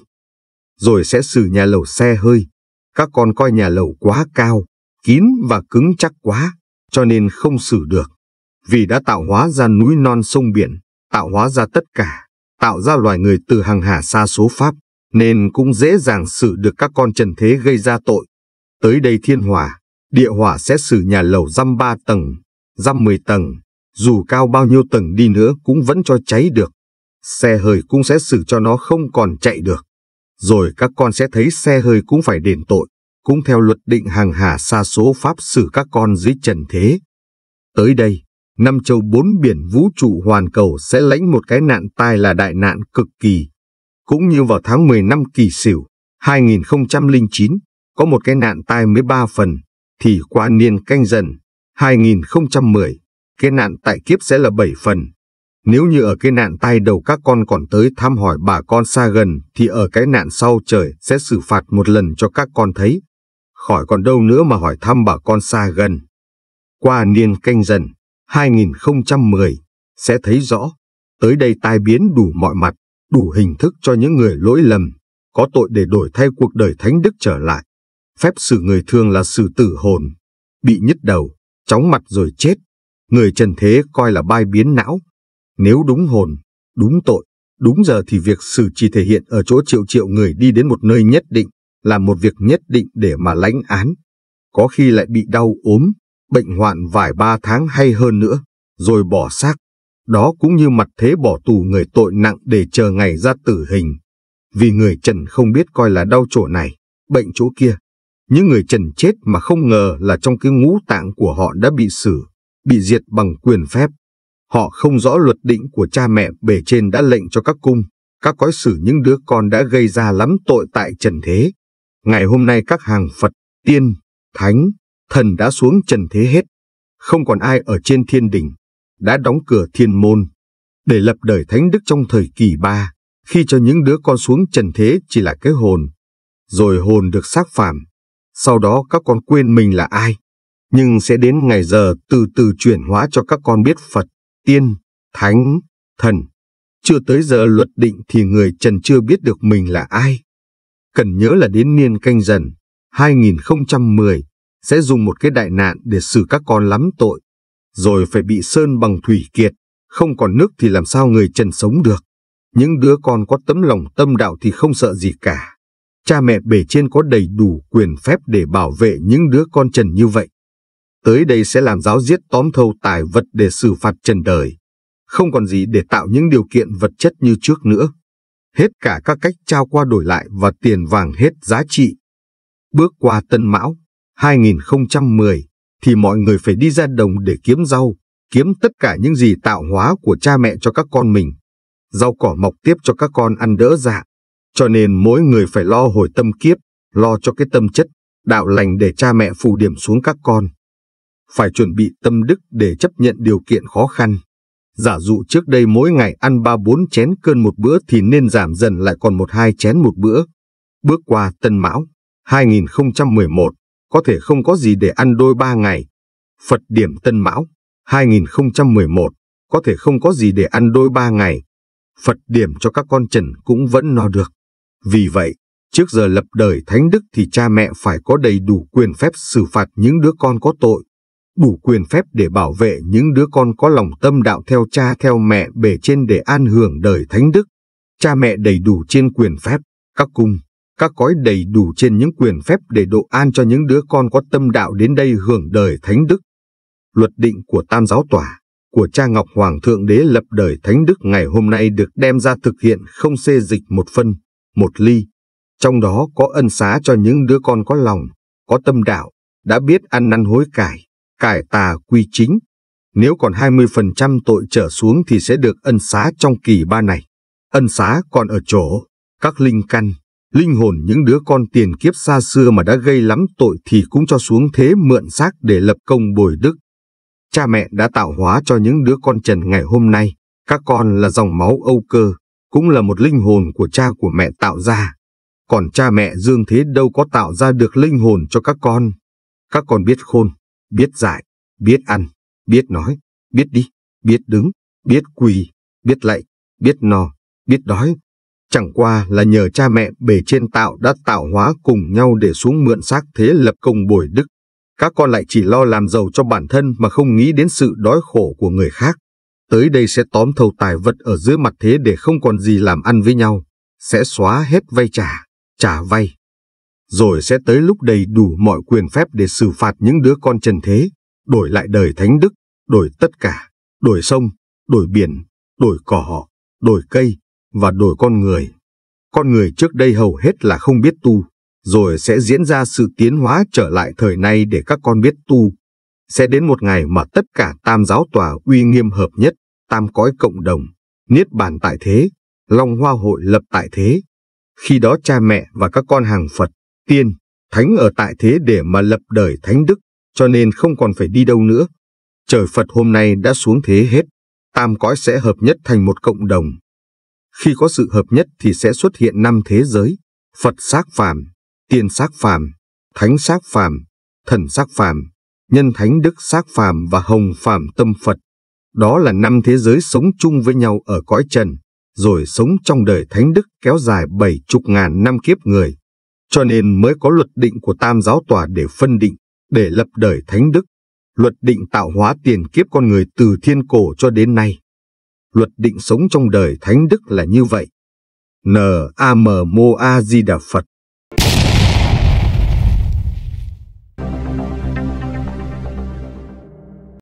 Speaker 1: Rồi sẽ xử nhà lầu xe hơi, các con coi nhà lầu quá cao, kín và cứng chắc quá, cho nên không xử được. Vì đã tạo hóa ra núi non sông biển, tạo hóa ra tất cả, tạo ra loài người từ hàng hà xa số Pháp, nên cũng dễ dàng xử được các con trần thế gây ra tội. Tới đây thiên hỏa, địa hỏa sẽ xử nhà lầu dăm ba tầng, dăm mười tầng, dù cao bao nhiêu tầng đi nữa cũng vẫn cho cháy được. Xe hơi cũng sẽ xử cho nó không còn chạy được. Rồi các con sẽ thấy xe hơi cũng phải đền tội cũng theo luật định hàng hà xa số pháp xử các con dưới trần thế. Tới đây, năm châu bốn biển vũ trụ hoàn cầu sẽ lãnh một cái nạn tai là đại nạn cực kỳ. Cũng như vào tháng 10 năm kỳ sửu, 2009, có một cái nạn tai mới ba phần, thì qua niên canh dần, 2010, cái nạn tại kiếp sẽ là bảy phần. Nếu như ở cái nạn tai đầu các con còn tới thăm hỏi bà con xa gần thì ở cái nạn sau trời sẽ xử phạt một lần cho các con thấy khỏi còn đâu nữa mà hỏi thăm bà con xa gần. Qua niên canh dần 2010 sẽ thấy rõ, tới đây tai biến đủ mọi mặt, đủ hình thức cho những người lỗi lầm, có tội để đổi thay cuộc đời thánh đức trở lại. Phép xử người thường là xử tử hồn, bị nhứt đầu, chóng mặt rồi chết. Người trần thế coi là bai biến não. Nếu đúng hồn, đúng tội, đúng giờ thì việc xử chỉ thể hiện ở chỗ triệu triệu người đi đến một nơi nhất định là một việc nhất định để mà lãnh án, có khi lại bị đau ốm, bệnh hoạn vài ba tháng hay hơn nữa, rồi bỏ xác. Đó cũng như mặt thế bỏ tù người tội nặng để chờ ngày ra tử hình. Vì người Trần không biết coi là đau chỗ này, bệnh chỗ kia. Những người Trần chết mà không ngờ là trong cái ngũ tạng của họ đã bị xử, bị diệt bằng quyền phép. Họ không rõ luật định của cha mẹ bề trên đã lệnh cho các cung, các cõi xử những đứa con đã gây ra lắm tội tại trần thế. Ngày hôm nay các hàng Phật, Tiên, Thánh, Thần đã xuống trần thế hết. Không còn ai ở trên thiên đỉnh, đã đóng cửa thiên môn. Để lập đời Thánh Đức trong thời kỳ ba, khi cho những đứa con xuống trần thế chỉ là cái hồn. Rồi hồn được xác phàm. Sau đó các con quên mình là ai. Nhưng sẽ đến ngày giờ từ từ chuyển hóa cho các con biết Phật, Tiên, Thánh, Thần. Chưa tới giờ luật định thì người trần chưa biết được mình là ai cần nhớ là đến niên canh dần 2010 sẽ dùng một cái đại nạn để xử các con lắm tội, rồi phải bị sơn bằng thủy kiệt, không còn nước thì làm sao người trần sống được. Những đứa con có tấm lòng tâm đạo thì không sợ gì cả. Cha mẹ bể trên có đầy đủ quyền phép để bảo vệ những đứa con trần như vậy. Tới đây sẽ làm giáo giết tóm thâu tài vật để xử phạt trần đời. Không còn gì để tạo những điều kiện vật chất như trước nữa hết cả các cách trao qua đổi lại và tiền vàng hết giá trị. Bước qua Tân Mão 2010 thì mọi người phải đi ra đồng để kiếm rau, kiếm tất cả những gì tạo hóa của cha mẹ cho các con mình. Rau cỏ mọc tiếp cho các con ăn đỡ dạ. Cho nên mỗi người phải lo hồi tâm kiếp, lo cho cái tâm chất, đạo lành để cha mẹ phù điểm xuống các con. Phải chuẩn bị tâm đức để chấp nhận điều kiện khó khăn. Giả dụ trước đây mỗi ngày ăn 3-4 chén cơn một bữa thì nên giảm dần lại còn 1-2 chén một bữa. Bước qua Tân Mão 2011 có thể không có gì để ăn đôi 3 ngày. Phật điểm Tân Mão 2011 có thể không có gì để ăn đôi 3 ngày. Phật điểm cho các con trần cũng vẫn no được. Vì vậy, trước giờ lập đời thánh đức thì cha mẹ phải có đầy đủ quyền phép xử phạt những đứa con có tội đủ quyền phép để bảo vệ những đứa con có lòng tâm đạo theo cha theo mẹ bề trên để an hưởng đời thánh đức. Cha mẹ đầy đủ trên quyền phép, các cung, các cõi đầy đủ trên những quyền phép để độ an cho những đứa con có tâm đạo đến đây hưởng đời thánh đức. Luật định của Tam Giáo Tòa, của cha Ngọc Hoàng Thượng Đế lập đời thánh đức ngày hôm nay được đem ra thực hiện không xê dịch một phân, một ly. Trong đó có ân xá cho những đứa con có lòng, có tâm đạo, đã biết ăn năn hối cải cải tà quy chính. Nếu còn 20% tội trở xuống thì sẽ được ân xá trong kỳ ba này. Ân xá còn ở chỗ, các linh căn, linh hồn những đứa con tiền kiếp xa xưa mà đã gây lắm tội thì cũng cho xuống thế mượn xác để lập công bồi đức. Cha mẹ đã tạo hóa cho những đứa con trần ngày hôm nay, các con là dòng máu Âu cơ, cũng là một linh hồn của cha của mẹ tạo ra. Còn cha mẹ dương thế đâu có tạo ra được linh hồn cho các con. Các con biết khôn, biết giải, biết ăn, biết nói, biết đi, biết đứng, biết quỳ, biết lạy, biết no, biết đói. Chẳng qua là nhờ cha mẹ bề trên tạo đã tạo hóa cùng nhau để xuống mượn xác thế lập công bồi đức. Các con lại chỉ lo làm giàu cho bản thân mà không nghĩ đến sự đói khổ của người khác. Tới đây sẽ tóm thầu tài vật ở dưới mặt thế để không còn gì làm ăn với nhau. Sẽ xóa hết vay trả, trả vay, rồi sẽ tới lúc đầy đủ mọi quyền phép để xử phạt những đứa con trần thế, đổi lại đời thánh đức, đổi tất cả, đổi sông, đổi biển, đổi cỏ, đổi cây và đổi con người. Con người trước đây hầu hết là không biết tu, rồi sẽ diễn ra sự tiến hóa trở lại thời nay để các con biết tu. Sẽ đến một ngày mà tất cả tam giáo tòa uy nghiêm hợp nhất, tam cõi cộng đồng, niết bàn tại thế, long hoa hội lập tại thế. Khi đó cha mẹ và các con hàng Phật tiên, thánh ở tại thế để mà lập đời thánh đức, cho nên không còn phải đi đâu nữa. Trời Phật hôm nay đã xuống thế hết, tam cõi sẽ hợp nhất thành một cộng đồng. Khi có sự hợp nhất thì sẽ xuất hiện năm thế giới, Phật xác phàm, tiên xác phàm, thánh xác phàm, thần xác phàm, nhân thánh đức xác phàm và hồng phàm tâm Phật. Đó là năm thế giới sống chung với nhau ở cõi trần, rồi sống trong đời thánh đức kéo dài bảy chục ngàn năm kiếp người. Cho nên mới có luật định của tam giáo tòa để phân định, để lập đời thánh đức. Luật định tạo hóa tiền kiếp con người từ thiên cổ cho đến nay. Luật định sống trong đời thánh đức là như vậy. N A M Mô A Di Đà Phật